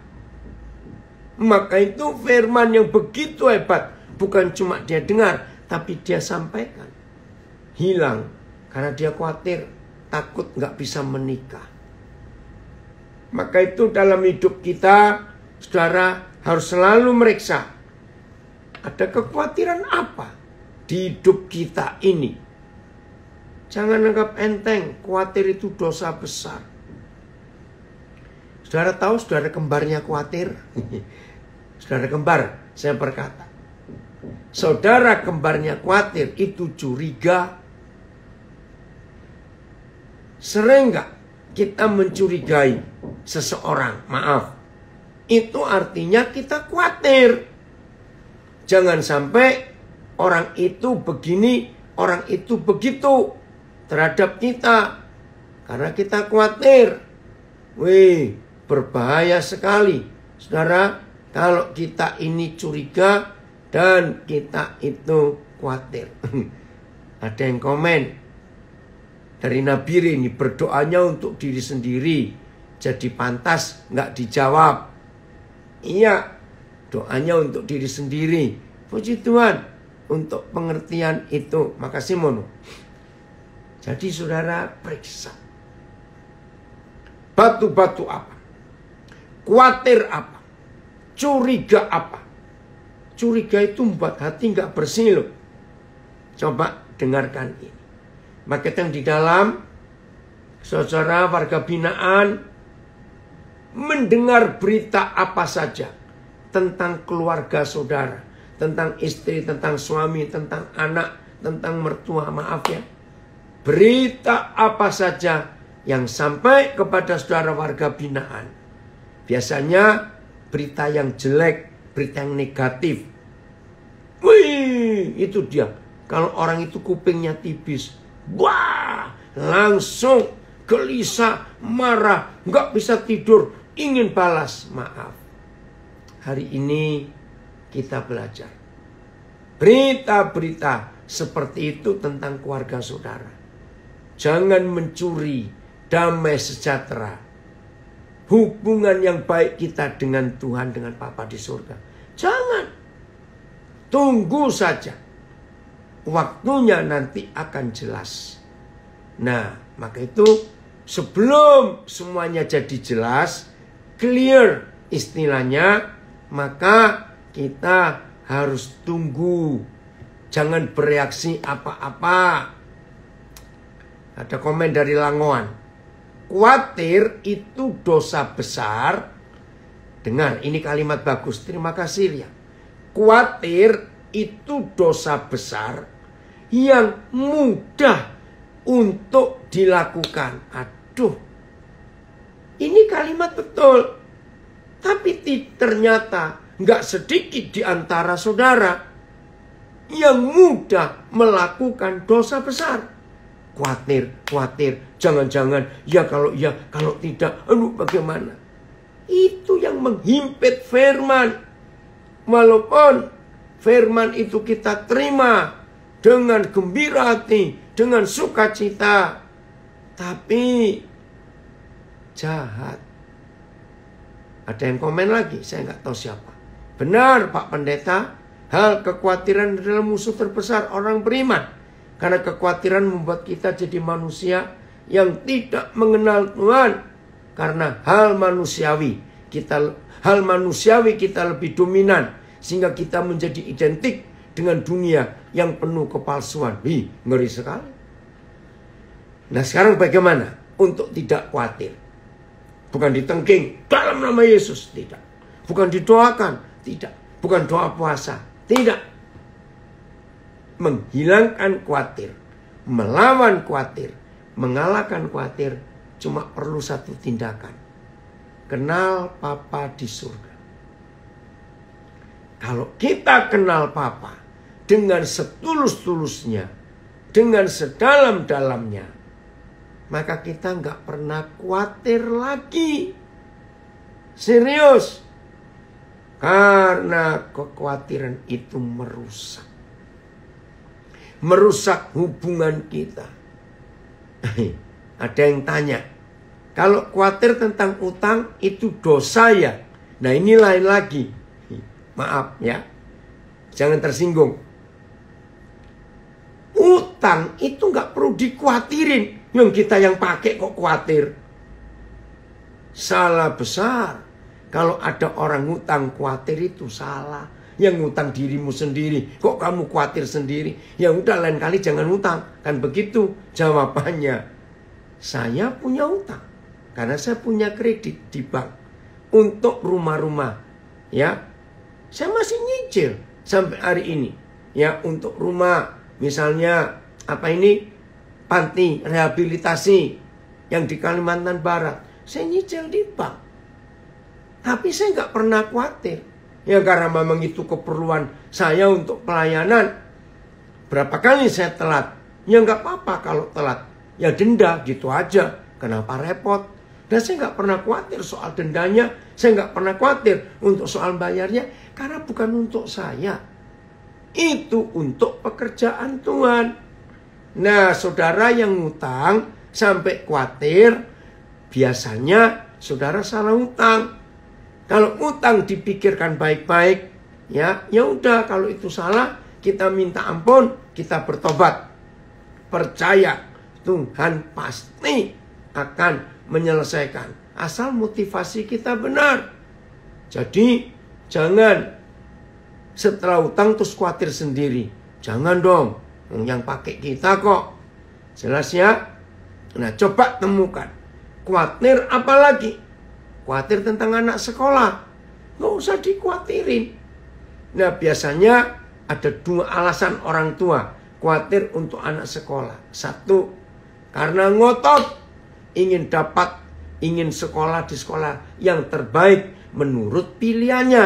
Maka itu firman yang begitu hebat. Bukan cuma dia dengar, tapi dia sampaikan hilang karena dia khawatir takut nggak bisa menikah. Maka itu dalam hidup kita, saudara harus selalu meriksa ada kekhawatiran apa di hidup kita ini. Jangan anggap enteng, khawatir itu dosa besar. Saudara tahu saudara kembarnya khawatir? [laughs] saudara kembar, saya berkata saudara kembarnya khawatir itu curiga. Sering gak kita mencurigai seseorang? Maaf, itu artinya kita khawatir. Jangan sampai orang itu begini, orang itu begitu terhadap kita. Karena kita khawatir. Wih, berbahaya sekali. Saudara, kalau kita ini curiga, dan kita itu khawatir. [laughs] Ada yang komen dari ini berdoanya untuk diri sendiri jadi pantas nggak dijawab. Iya, doanya untuk diri sendiri. Puji Tuhan untuk pengertian itu. Makasih Mono. Jadi saudara periksa. Batu-batu apa? Kuatir apa? Curiga apa? Curiga itu membuat hati nggak bersih loh. Coba dengarkan ini. Maka yang di dalam, saudara warga binaan mendengar berita apa saja tentang keluarga saudara, tentang istri, tentang suami, tentang anak, tentang mertua, maaf ya. Berita apa saja yang sampai kepada saudara warga binaan. Biasanya berita yang jelek, berita yang negatif. Wih, itu dia. Kalau orang itu kupingnya tipis, wah, langsung gelisah, marah, nggak bisa tidur, ingin balas maaf. Hari ini kita belajar berita-berita seperti itu tentang keluarga saudara. Jangan mencuri, damai sejahtera hubungan yang baik kita dengan Tuhan, dengan Papa di surga. Jangan. Tunggu saja. Waktunya nanti akan jelas. Nah, maka itu sebelum semuanya jadi jelas, clear istilahnya, maka kita harus tunggu. Jangan bereaksi apa-apa. Ada komen dari Langoan khawatir itu dosa besar. Dengar, ini kalimat bagus. Terima kasih, ya. Khawatir itu dosa besar yang mudah untuk dilakukan. Aduh, ini kalimat betul. Tapi ternyata nggak sedikit di antara saudara yang mudah melakukan dosa besar. Khawatir, khawatir. Jangan-jangan, ya kalau ya, kalau tidak, aduh bagaimana? Itu yang menghimpit firman. Walaupun firman itu kita terima dengan gembira hati, dengan sukacita. Tapi jahat. Ada yang komen lagi, saya nggak tahu siapa. Benar Pak Pendeta, hal kekhawatiran adalah musuh terbesar orang beriman. Karena kekhawatiran membuat kita jadi manusia yang tidak mengenal Tuhan. Karena hal manusiawi kita hal manusiawi kita lebih dominan sehingga kita menjadi identik dengan dunia yang penuh kepalsuan. Hi, ngeri sekali. Nah, sekarang bagaimana untuk tidak khawatir? Bukan ditengking dalam nama Yesus, tidak. Bukan didoakan, tidak. Bukan doa puasa, tidak menghilangkan khawatir, melawan khawatir, mengalahkan khawatir cuma perlu satu tindakan. Kenal Papa di surga. Kalau kita kenal Papa dengan setulus-tulusnya, dengan sedalam-dalamnya, maka kita nggak pernah khawatir lagi. Serius. Karena kekhawatiran itu merusak merusak hubungan kita. Ada yang tanya, kalau khawatir tentang utang itu dosa ya? Nah ini lain lagi. Maaf ya, jangan tersinggung. Utang itu nggak perlu dikhawatirin. Yang kita yang pakai kok khawatir. Salah besar. Kalau ada orang utang khawatir itu salah yang ngutang dirimu sendiri. Kok kamu khawatir sendiri? Ya udah lain kali jangan utang. Kan begitu jawabannya. Saya punya utang. Karena saya punya kredit di bank. Untuk rumah-rumah. Ya. Saya masih nyicil sampai hari ini. Ya untuk rumah. Misalnya apa ini? Panti rehabilitasi yang di Kalimantan Barat. Saya nyicil di bank. Tapi saya nggak pernah khawatir. Ya karena memang itu keperluan saya untuk pelayanan. Berapa kali saya telat? Ya nggak apa-apa kalau telat. Ya denda gitu aja. Kenapa repot? Dan saya nggak pernah khawatir soal dendanya. Saya nggak pernah khawatir untuk soal bayarnya. Karena bukan untuk saya. Itu untuk pekerjaan Tuhan. Nah saudara yang ngutang sampai khawatir. Biasanya saudara salah utang kalau utang dipikirkan baik-baik, ya, ya udah kalau itu salah kita minta ampun, kita bertobat. Percaya Tuhan pasti akan menyelesaikan asal motivasi kita benar. Jadi jangan setelah utang terus khawatir sendiri. Jangan dong, yang pakai kita kok. Jelas ya? Nah, coba temukan. Khawatir apalagi? Khawatir tentang anak sekolah. Nggak usah dikhawatirin. Nah biasanya ada dua alasan orang tua khawatir untuk anak sekolah. Satu, karena ngotot ingin dapat, ingin sekolah di sekolah yang terbaik menurut pilihannya.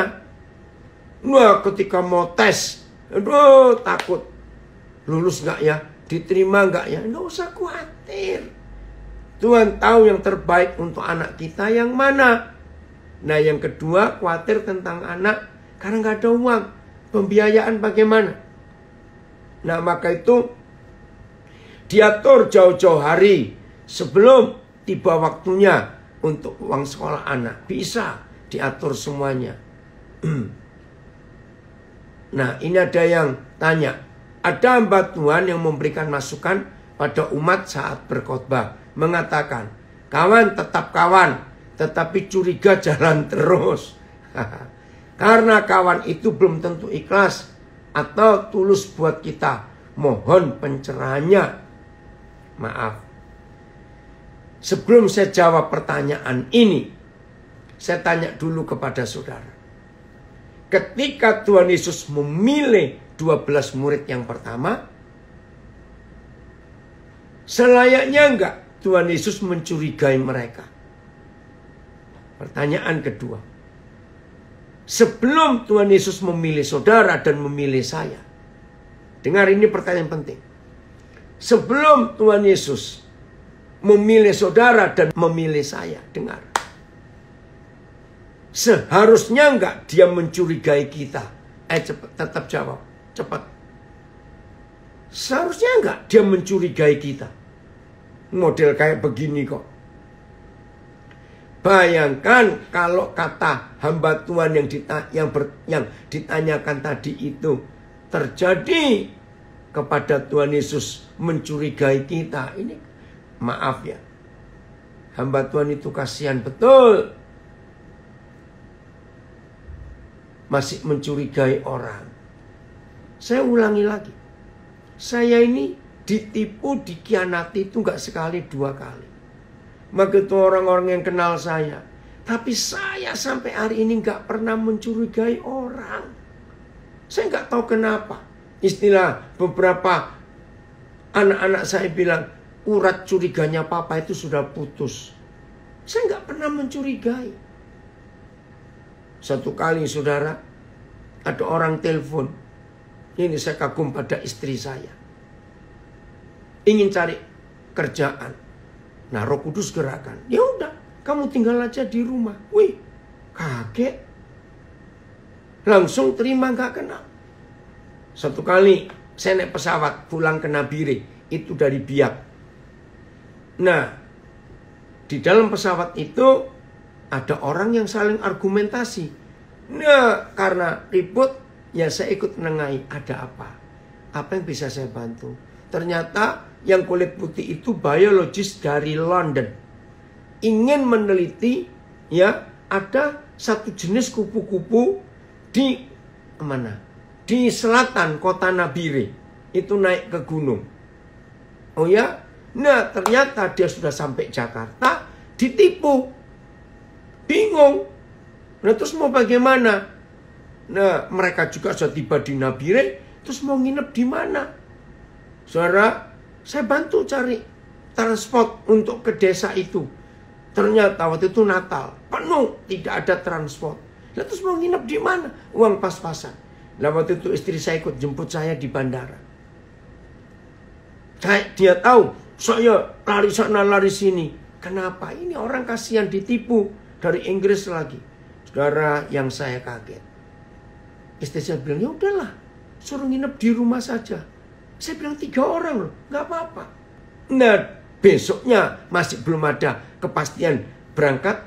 Nah ketika mau tes, aduh takut lulus nggak ya, diterima nggak ya, nggak usah khawatir. Tuhan tahu yang terbaik untuk anak kita yang mana. Nah yang kedua khawatir tentang anak karena nggak ada uang. Pembiayaan bagaimana? Nah maka itu diatur jauh-jauh hari sebelum tiba waktunya untuk uang sekolah anak. Bisa diatur semuanya. [clears throat] nah ini ada yang tanya. Ada hamba Tuhan yang memberikan masukan pada umat saat berkhotbah mengatakan, kawan tetap kawan, tetapi curiga [laughs] jalan terus. [laughs] Karena kawan itu belum tentu ikhlas atau tulus buat kita. Mohon pencerahannya. Maaf. Sebelum saya jawab pertanyaan ini, saya tanya dulu kepada saudara. Ketika Tuhan Yesus memilih 12 murid yang pertama, selayaknya enggak Tuhan Yesus mencurigai mereka. Pertanyaan kedua. Sebelum Tuhan Yesus memilih saudara dan memilih saya. Dengar ini pertanyaan penting. Sebelum Tuhan Yesus memilih saudara dan memilih saya. Dengar. Seharusnya enggak dia mencurigai kita. Eh cepat, tetap jawab. Cepat. Seharusnya enggak dia mencurigai kita model kayak begini kok. Bayangkan kalau kata hamba Tuhan yang, dita, yang, ber, yang ditanyakan tadi itu terjadi kepada Tuhan Yesus mencurigai kita. Ini maaf ya. Hamba Tuhan itu kasihan betul. Masih mencurigai orang. Saya ulangi lagi. Saya ini ditipu, dikianati itu nggak sekali dua kali. Maka itu orang-orang yang kenal saya. Tapi saya sampai hari ini nggak pernah mencurigai orang. Saya nggak tahu kenapa. Istilah beberapa anak-anak saya bilang, urat curiganya papa itu sudah putus. Saya nggak pernah mencurigai. Satu kali saudara, ada orang telepon. Ini saya kagum pada istri saya ingin cari kerjaan. Nah, Roh Kudus gerakan. Ya udah, kamu tinggal aja di rumah. Wih, kaget. Langsung terima nggak kenal. Satu kali saya naik pesawat pulang ke Nabire, itu dari Biak. Nah, di dalam pesawat itu ada orang yang saling argumentasi. Nah, karena ribut, ya saya ikut menengahi ada apa. Apa yang bisa saya bantu? Ternyata yang kulit putih itu biologis dari London ingin meneliti ya ada satu jenis kupu-kupu di mana di selatan kota Nabire itu naik ke gunung oh ya nah ternyata dia sudah sampai Jakarta ditipu bingung nah terus mau bagaimana nah mereka juga sudah tiba di Nabire terus mau nginep di mana saudara saya bantu cari transport untuk ke desa itu. Ternyata waktu itu Natal, penuh, tidak ada transport. Lalu terus mau nginep di mana? Uang pas-pasan. Nah waktu itu istri saya ikut jemput saya di bandara. Saya, dia tahu, saya lari sana, lari sini. Kenapa? Ini orang kasihan ditipu dari Inggris lagi. Saudara yang saya kaget. Istri saya bilang, ya udahlah, suruh nginep di rumah saja saya bilang tiga orang loh, nggak apa-apa. Nah, besoknya masih belum ada kepastian berangkat.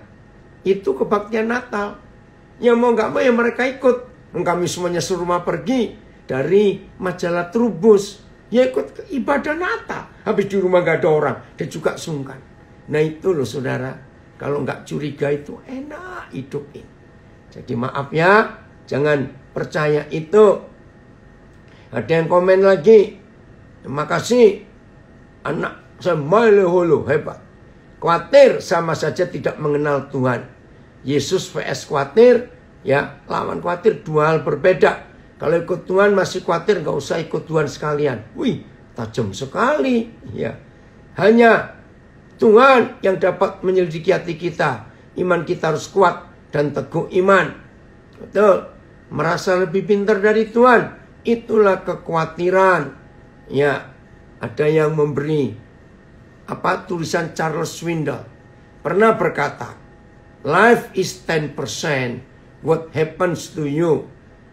Itu kebaktian Natal. Yang mau nggak mau ya mereka ikut. Kami ya semuanya suruh rumah pergi dari majalah Trubus. Ya ikut ibadah Natal. Habis di rumah nggak ada orang. Dia juga sungkan. Nah itu loh saudara. Kalau nggak curiga itu enak hidup ini. Jadi maaf ya. Jangan percaya itu. Ada yang komen lagi. Terima kasih anak semaleholo hebat. Khawatir sama saja tidak mengenal Tuhan. Yesus vs khawatir ya lawan khawatir dua hal berbeda. Kalau ikut Tuhan masih khawatir nggak usah ikut Tuhan sekalian. Wih tajam sekali ya. Hanya Tuhan yang dapat menyelidiki hati kita. Iman kita harus kuat dan teguh iman. Betul. Merasa lebih pintar dari Tuhan. Itulah kekhawatiran Ya, ada yang memberi apa tulisan Charles Swindoll pernah berkata, "Life is 10% what happens to you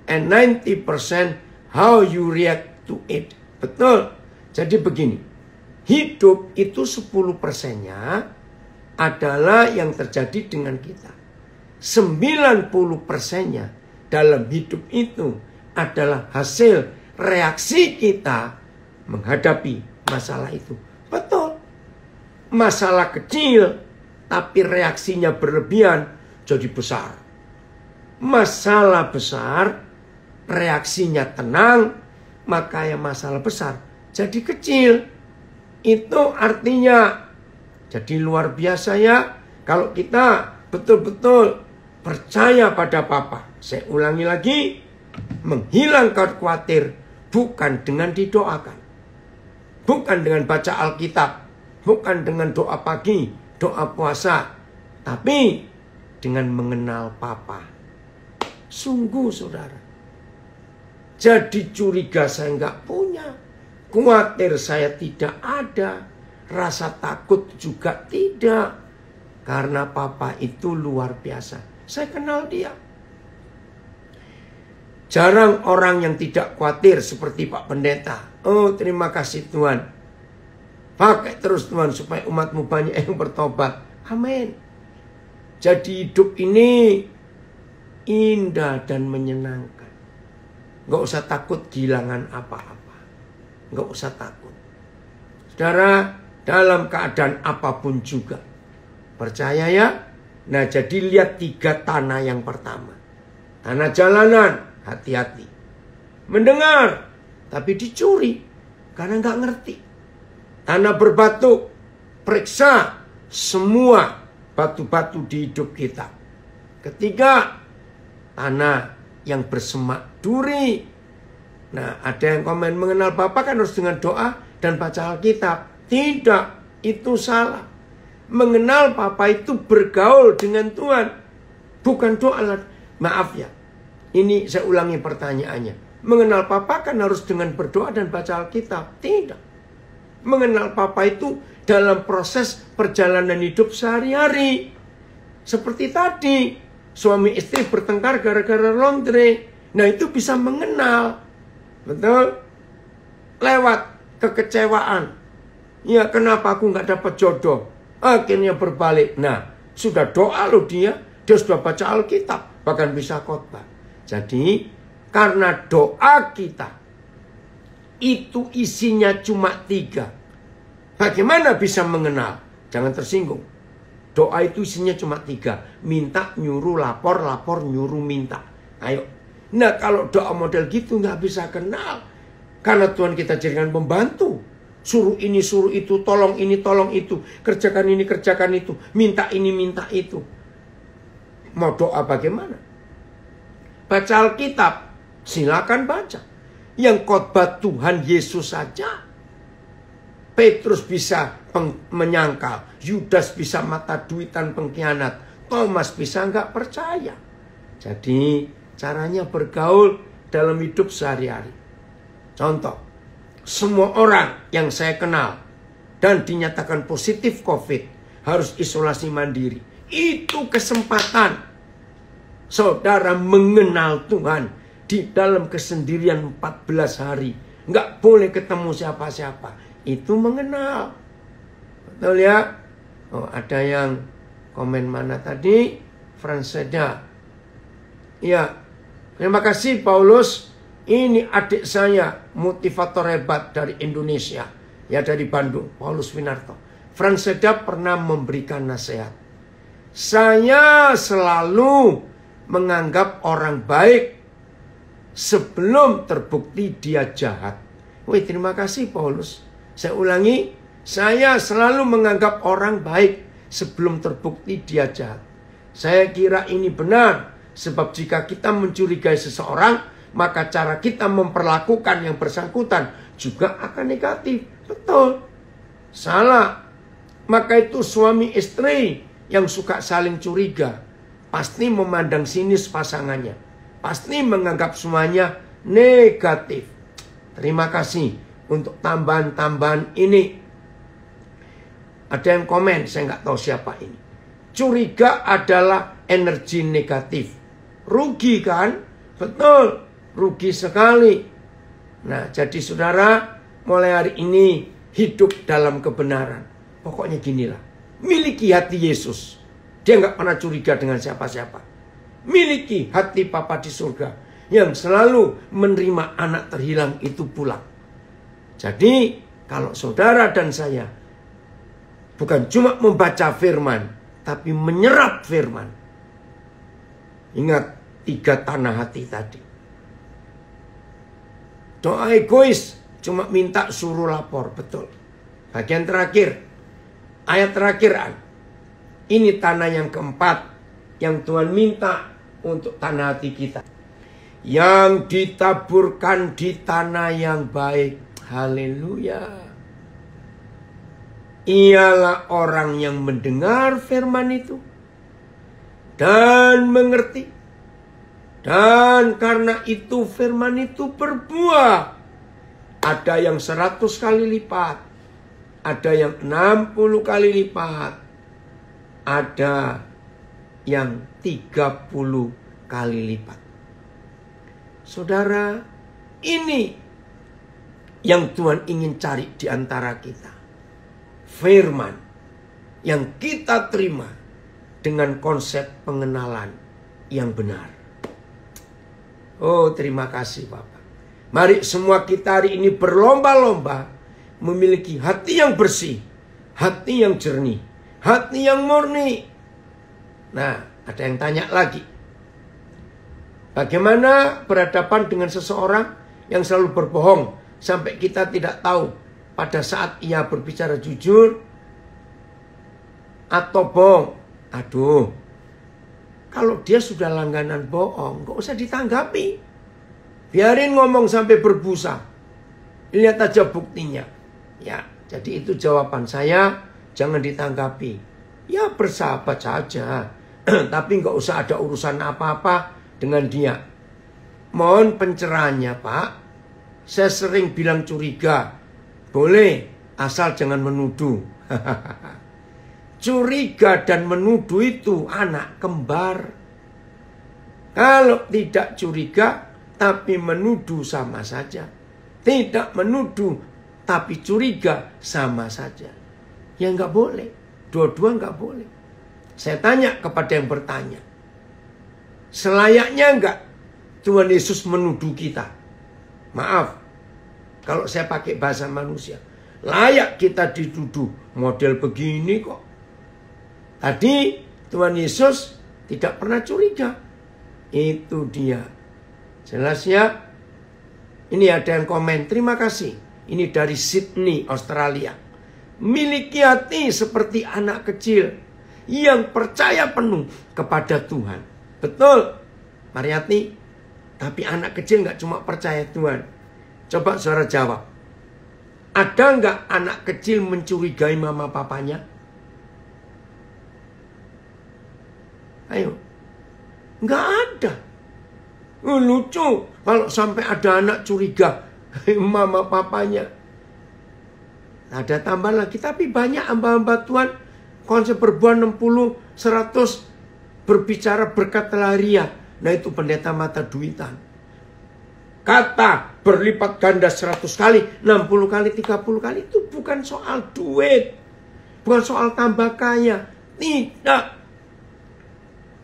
and 90% how you react to it." Betul. Jadi begini, hidup itu 10 persennya adalah yang terjadi dengan kita. 90 persennya dalam hidup itu adalah hasil reaksi kita menghadapi masalah itu. Betul. Masalah kecil tapi reaksinya berlebihan jadi besar. Masalah besar reaksinya tenang, maka yang masalah besar jadi kecil. Itu artinya jadi luar biasa ya kalau kita betul-betul percaya pada Papa. Saya ulangi lagi, menghilangkan khawatir bukan dengan didoakan Bukan dengan baca Alkitab, bukan dengan doa pagi, doa puasa, tapi dengan mengenal Papa. Sungguh saudara. Jadi curiga saya nggak punya. Khawatir saya tidak ada. Rasa takut juga tidak. Karena papa itu luar biasa. Saya kenal dia. Jarang orang yang tidak khawatir seperti Pak Pendeta. Oh terima kasih Tuhan. Pakai terus Tuhan supaya umatmu banyak yang bertobat. Amin. Jadi hidup ini indah dan menyenangkan. Gak usah takut kehilangan apa-apa. Gak usah takut. Saudara, dalam keadaan apapun juga. Percaya ya? Nah jadi lihat tiga tanah yang pertama. Tanah jalanan, hati-hati. Mendengar, tapi dicuri karena nggak ngerti. Tanah berbatu, periksa semua batu-batu di hidup kita. Ketiga, tanah yang bersemak duri. Nah, ada yang komen mengenal Bapak kan harus dengan doa dan baca Alkitab. Tidak, itu salah. Mengenal Bapa itu bergaul dengan Tuhan. Bukan doa. Maaf ya. Ini saya ulangi pertanyaannya. Mengenal Papa kan harus dengan berdoa dan baca Alkitab. Tidak. Mengenal Papa itu dalam proses perjalanan hidup sehari-hari. Seperti tadi, suami istri bertengkar gara-gara laundry. Nah itu bisa mengenal. Betul? Lewat kekecewaan. Ya kenapa aku nggak dapat jodoh? Akhirnya berbalik. Nah, sudah doa lo dia. Dia sudah baca Alkitab. Bahkan bisa khotbah. Jadi karena doa kita itu isinya cuma tiga. Bagaimana bisa mengenal? Jangan tersinggung. Doa itu isinya cuma tiga. Minta, nyuruh, lapor, lapor, nyuruh, minta. Ayo. Nah kalau doa model gitu nggak bisa kenal. Karena Tuhan kita jadikan pembantu suruh ini suruh itu tolong ini tolong itu kerjakan ini kerjakan itu minta ini minta itu mau doa bagaimana baca Alkitab Silakan baca. Yang khotbah Tuhan Yesus saja. Petrus bisa menyangkal. Yudas bisa mata duitan pengkhianat. Thomas bisa nggak percaya. Jadi caranya bergaul dalam hidup sehari-hari. Contoh, semua orang yang saya kenal dan dinyatakan positif COVID harus isolasi mandiri. Itu kesempatan saudara mengenal Tuhan di dalam kesendirian 14 hari. Nggak boleh ketemu siapa-siapa. Itu mengenal. Betul ya? Oh, ada yang komen mana tadi? Franseda. Ya, terima kasih Paulus. Ini adik saya, motivator hebat dari Indonesia. Ya, dari Bandung, Paulus Winarto. Franseda pernah memberikan nasihat. Saya selalu menganggap orang baik sebelum terbukti dia jahat. Wih, terima kasih Paulus. Saya ulangi, saya selalu menganggap orang baik sebelum terbukti dia jahat. Saya kira ini benar, sebab jika kita mencurigai seseorang, maka cara kita memperlakukan yang bersangkutan juga akan negatif. Betul. Salah. Maka itu suami istri yang suka saling curiga pasti memandang sinis pasangannya pasti menganggap semuanya negatif. Terima kasih untuk tambahan-tambahan ini. Ada yang komen, saya nggak tahu siapa ini. Curiga adalah energi negatif. Rugi kan? Betul, rugi sekali. Nah, jadi saudara, mulai hari ini hidup dalam kebenaran. Pokoknya ginilah, miliki hati Yesus. Dia nggak pernah curiga dengan siapa-siapa miliki hati Papa di surga yang selalu menerima anak terhilang itu pulang. Jadi, kalau saudara dan saya bukan cuma membaca firman, tapi menyerap firman. Ingat tiga tanah hati tadi. Doa egois cuma minta suruh lapor, betul. Bagian terakhir, ayat terakhir. Ini tanah yang keempat yang Tuhan minta untuk tanah hati kita. Yang ditaburkan di tanah yang baik. Haleluya. Ialah orang yang mendengar firman itu. Dan mengerti. Dan karena itu firman itu berbuah. Ada yang seratus kali lipat. Ada yang enam puluh kali lipat. Ada yang 30 kali lipat. Saudara, ini yang Tuhan ingin cari di antara kita. Firman yang kita terima dengan konsep pengenalan yang benar. Oh, terima kasih Bapak. Mari semua kita hari ini berlomba-lomba memiliki hati yang bersih, hati yang jernih, hati yang murni. Nah, ada yang tanya lagi. Bagaimana berhadapan dengan seseorang yang selalu berbohong sampai kita tidak tahu pada saat ia berbicara jujur atau bohong. Aduh, kalau dia sudah langganan bohong, nggak usah ditanggapi. Biarin ngomong sampai berbusa. Lihat aja buktinya. Ya, jadi itu jawaban saya. Jangan ditanggapi. Ya bersahabat saja. [clears throat] tapi nggak usah ada urusan apa-apa dengan dia. Mohon pencerahannya Pak. Saya sering bilang curiga. Boleh, asal jangan menuduh. [laughs] curiga dan menuduh itu anak kembar. Kalau tidak curiga, tapi menuduh sama saja. Tidak menuduh, tapi curiga sama saja. Ya nggak boleh. Dua-dua nggak boleh. Saya tanya kepada yang bertanya. Selayaknya enggak Tuhan Yesus menuduh kita? Maaf, kalau saya pakai bahasa manusia. Layak kita dituduh model begini kok. Tadi Tuhan Yesus tidak pernah curiga. Itu dia. Jelasnya, Ini ada yang komen. Terima kasih. Ini dari Sydney, Australia. Miliki hati seperti anak kecil yang percaya penuh kepada Tuhan. Betul, Mariati. Tapi anak kecil nggak cuma percaya Tuhan. Coba saudara jawab. Ada nggak anak kecil mencurigai mama papanya? Ayo. Nggak ada. Oh, lucu kalau sampai ada anak curiga [laughs] mama papanya. Ada tambahan lagi, tapi banyak hamba-hamba Tuhan konsep enam 60, 100 berbicara berkat ria. Nah itu pendeta mata duitan. Kata berlipat ganda 100 kali, 60 kali, 30 kali itu bukan soal duit. Bukan soal tambah kaya. Tidak.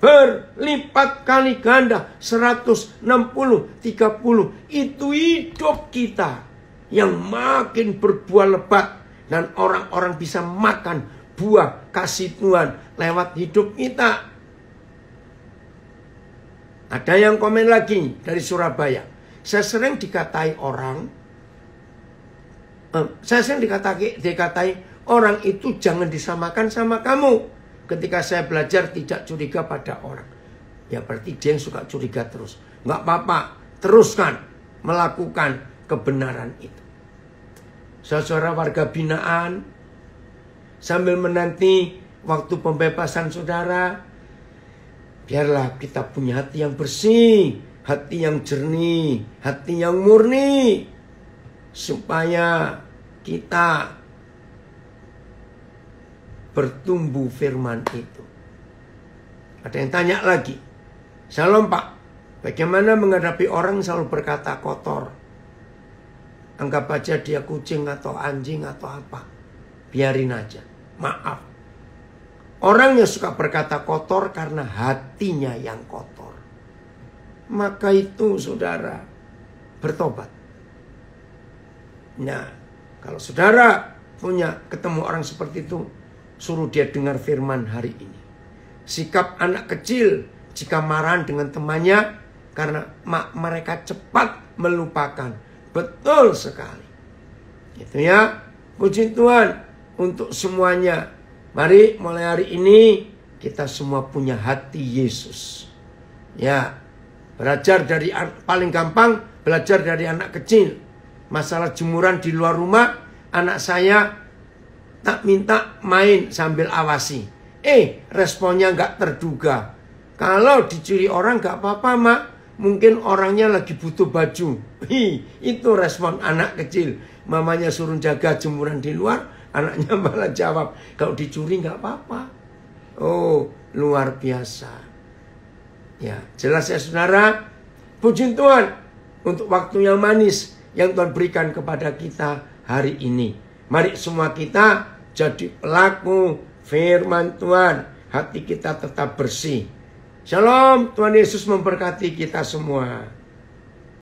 Berlipat kali ganda 160, 30. Itu hidup kita yang makin berbuah lebat. Dan orang-orang bisa makan buah kasih Tuhan lewat hidup kita. Ada yang komen lagi dari Surabaya. Saya sering dikatai orang, eh, saya sering dikatai, dikatai orang itu jangan disamakan sama kamu. Ketika saya belajar tidak curiga pada orang. Ya berarti dia yang suka curiga terus. Nggak apa-apa, teruskan melakukan kebenaran itu. Saudara warga binaan, sambil menanti waktu pembebasan saudara. Biarlah kita punya hati yang bersih, hati yang jernih, hati yang murni. Supaya kita bertumbuh firman itu. Ada yang tanya lagi. Shalom Pak, bagaimana menghadapi orang selalu berkata kotor? Anggap aja dia kucing atau anjing atau apa. Biarin aja maaf. Orang yang suka berkata kotor karena hatinya yang kotor. Maka itu saudara bertobat. Nah, kalau saudara punya ketemu orang seperti itu, suruh dia dengar firman hari ini. Sikap anak kecil jika marah dengan temannya karena mereka cepat melupakan. Betul sekali. Itu ya. Puji Tuhan, untuk semuanya. Mari mulai hari ini kita semua punya hati Yesus. Ya, belajar dari paling gampang belajar dari anak kecil. Masalah jemuran di luar rumah, anak saya tak minta main sambil awasi. Eh, responnya nggak terduga. Kalau dicuri orang nggak apa-apa, Mak. Mungkin orangnya lagi butuh baju. Hi, itu respon anak kecil. Mamanya suruh jaga jemuran di luar, Anaknya malah jawab, kalau dicuri nggak apa-apa. Oh, luar biasa. Ya, jelas ya saudara. Puji Tuhan untuk waktu yang manis yang Tuhan berikan kepada kita hari ini. Mari semua kita jadi pelaku firman Tuhan. Hati kita tetap bersih. Shalom, Tuhan Yesus memberkati kita semua.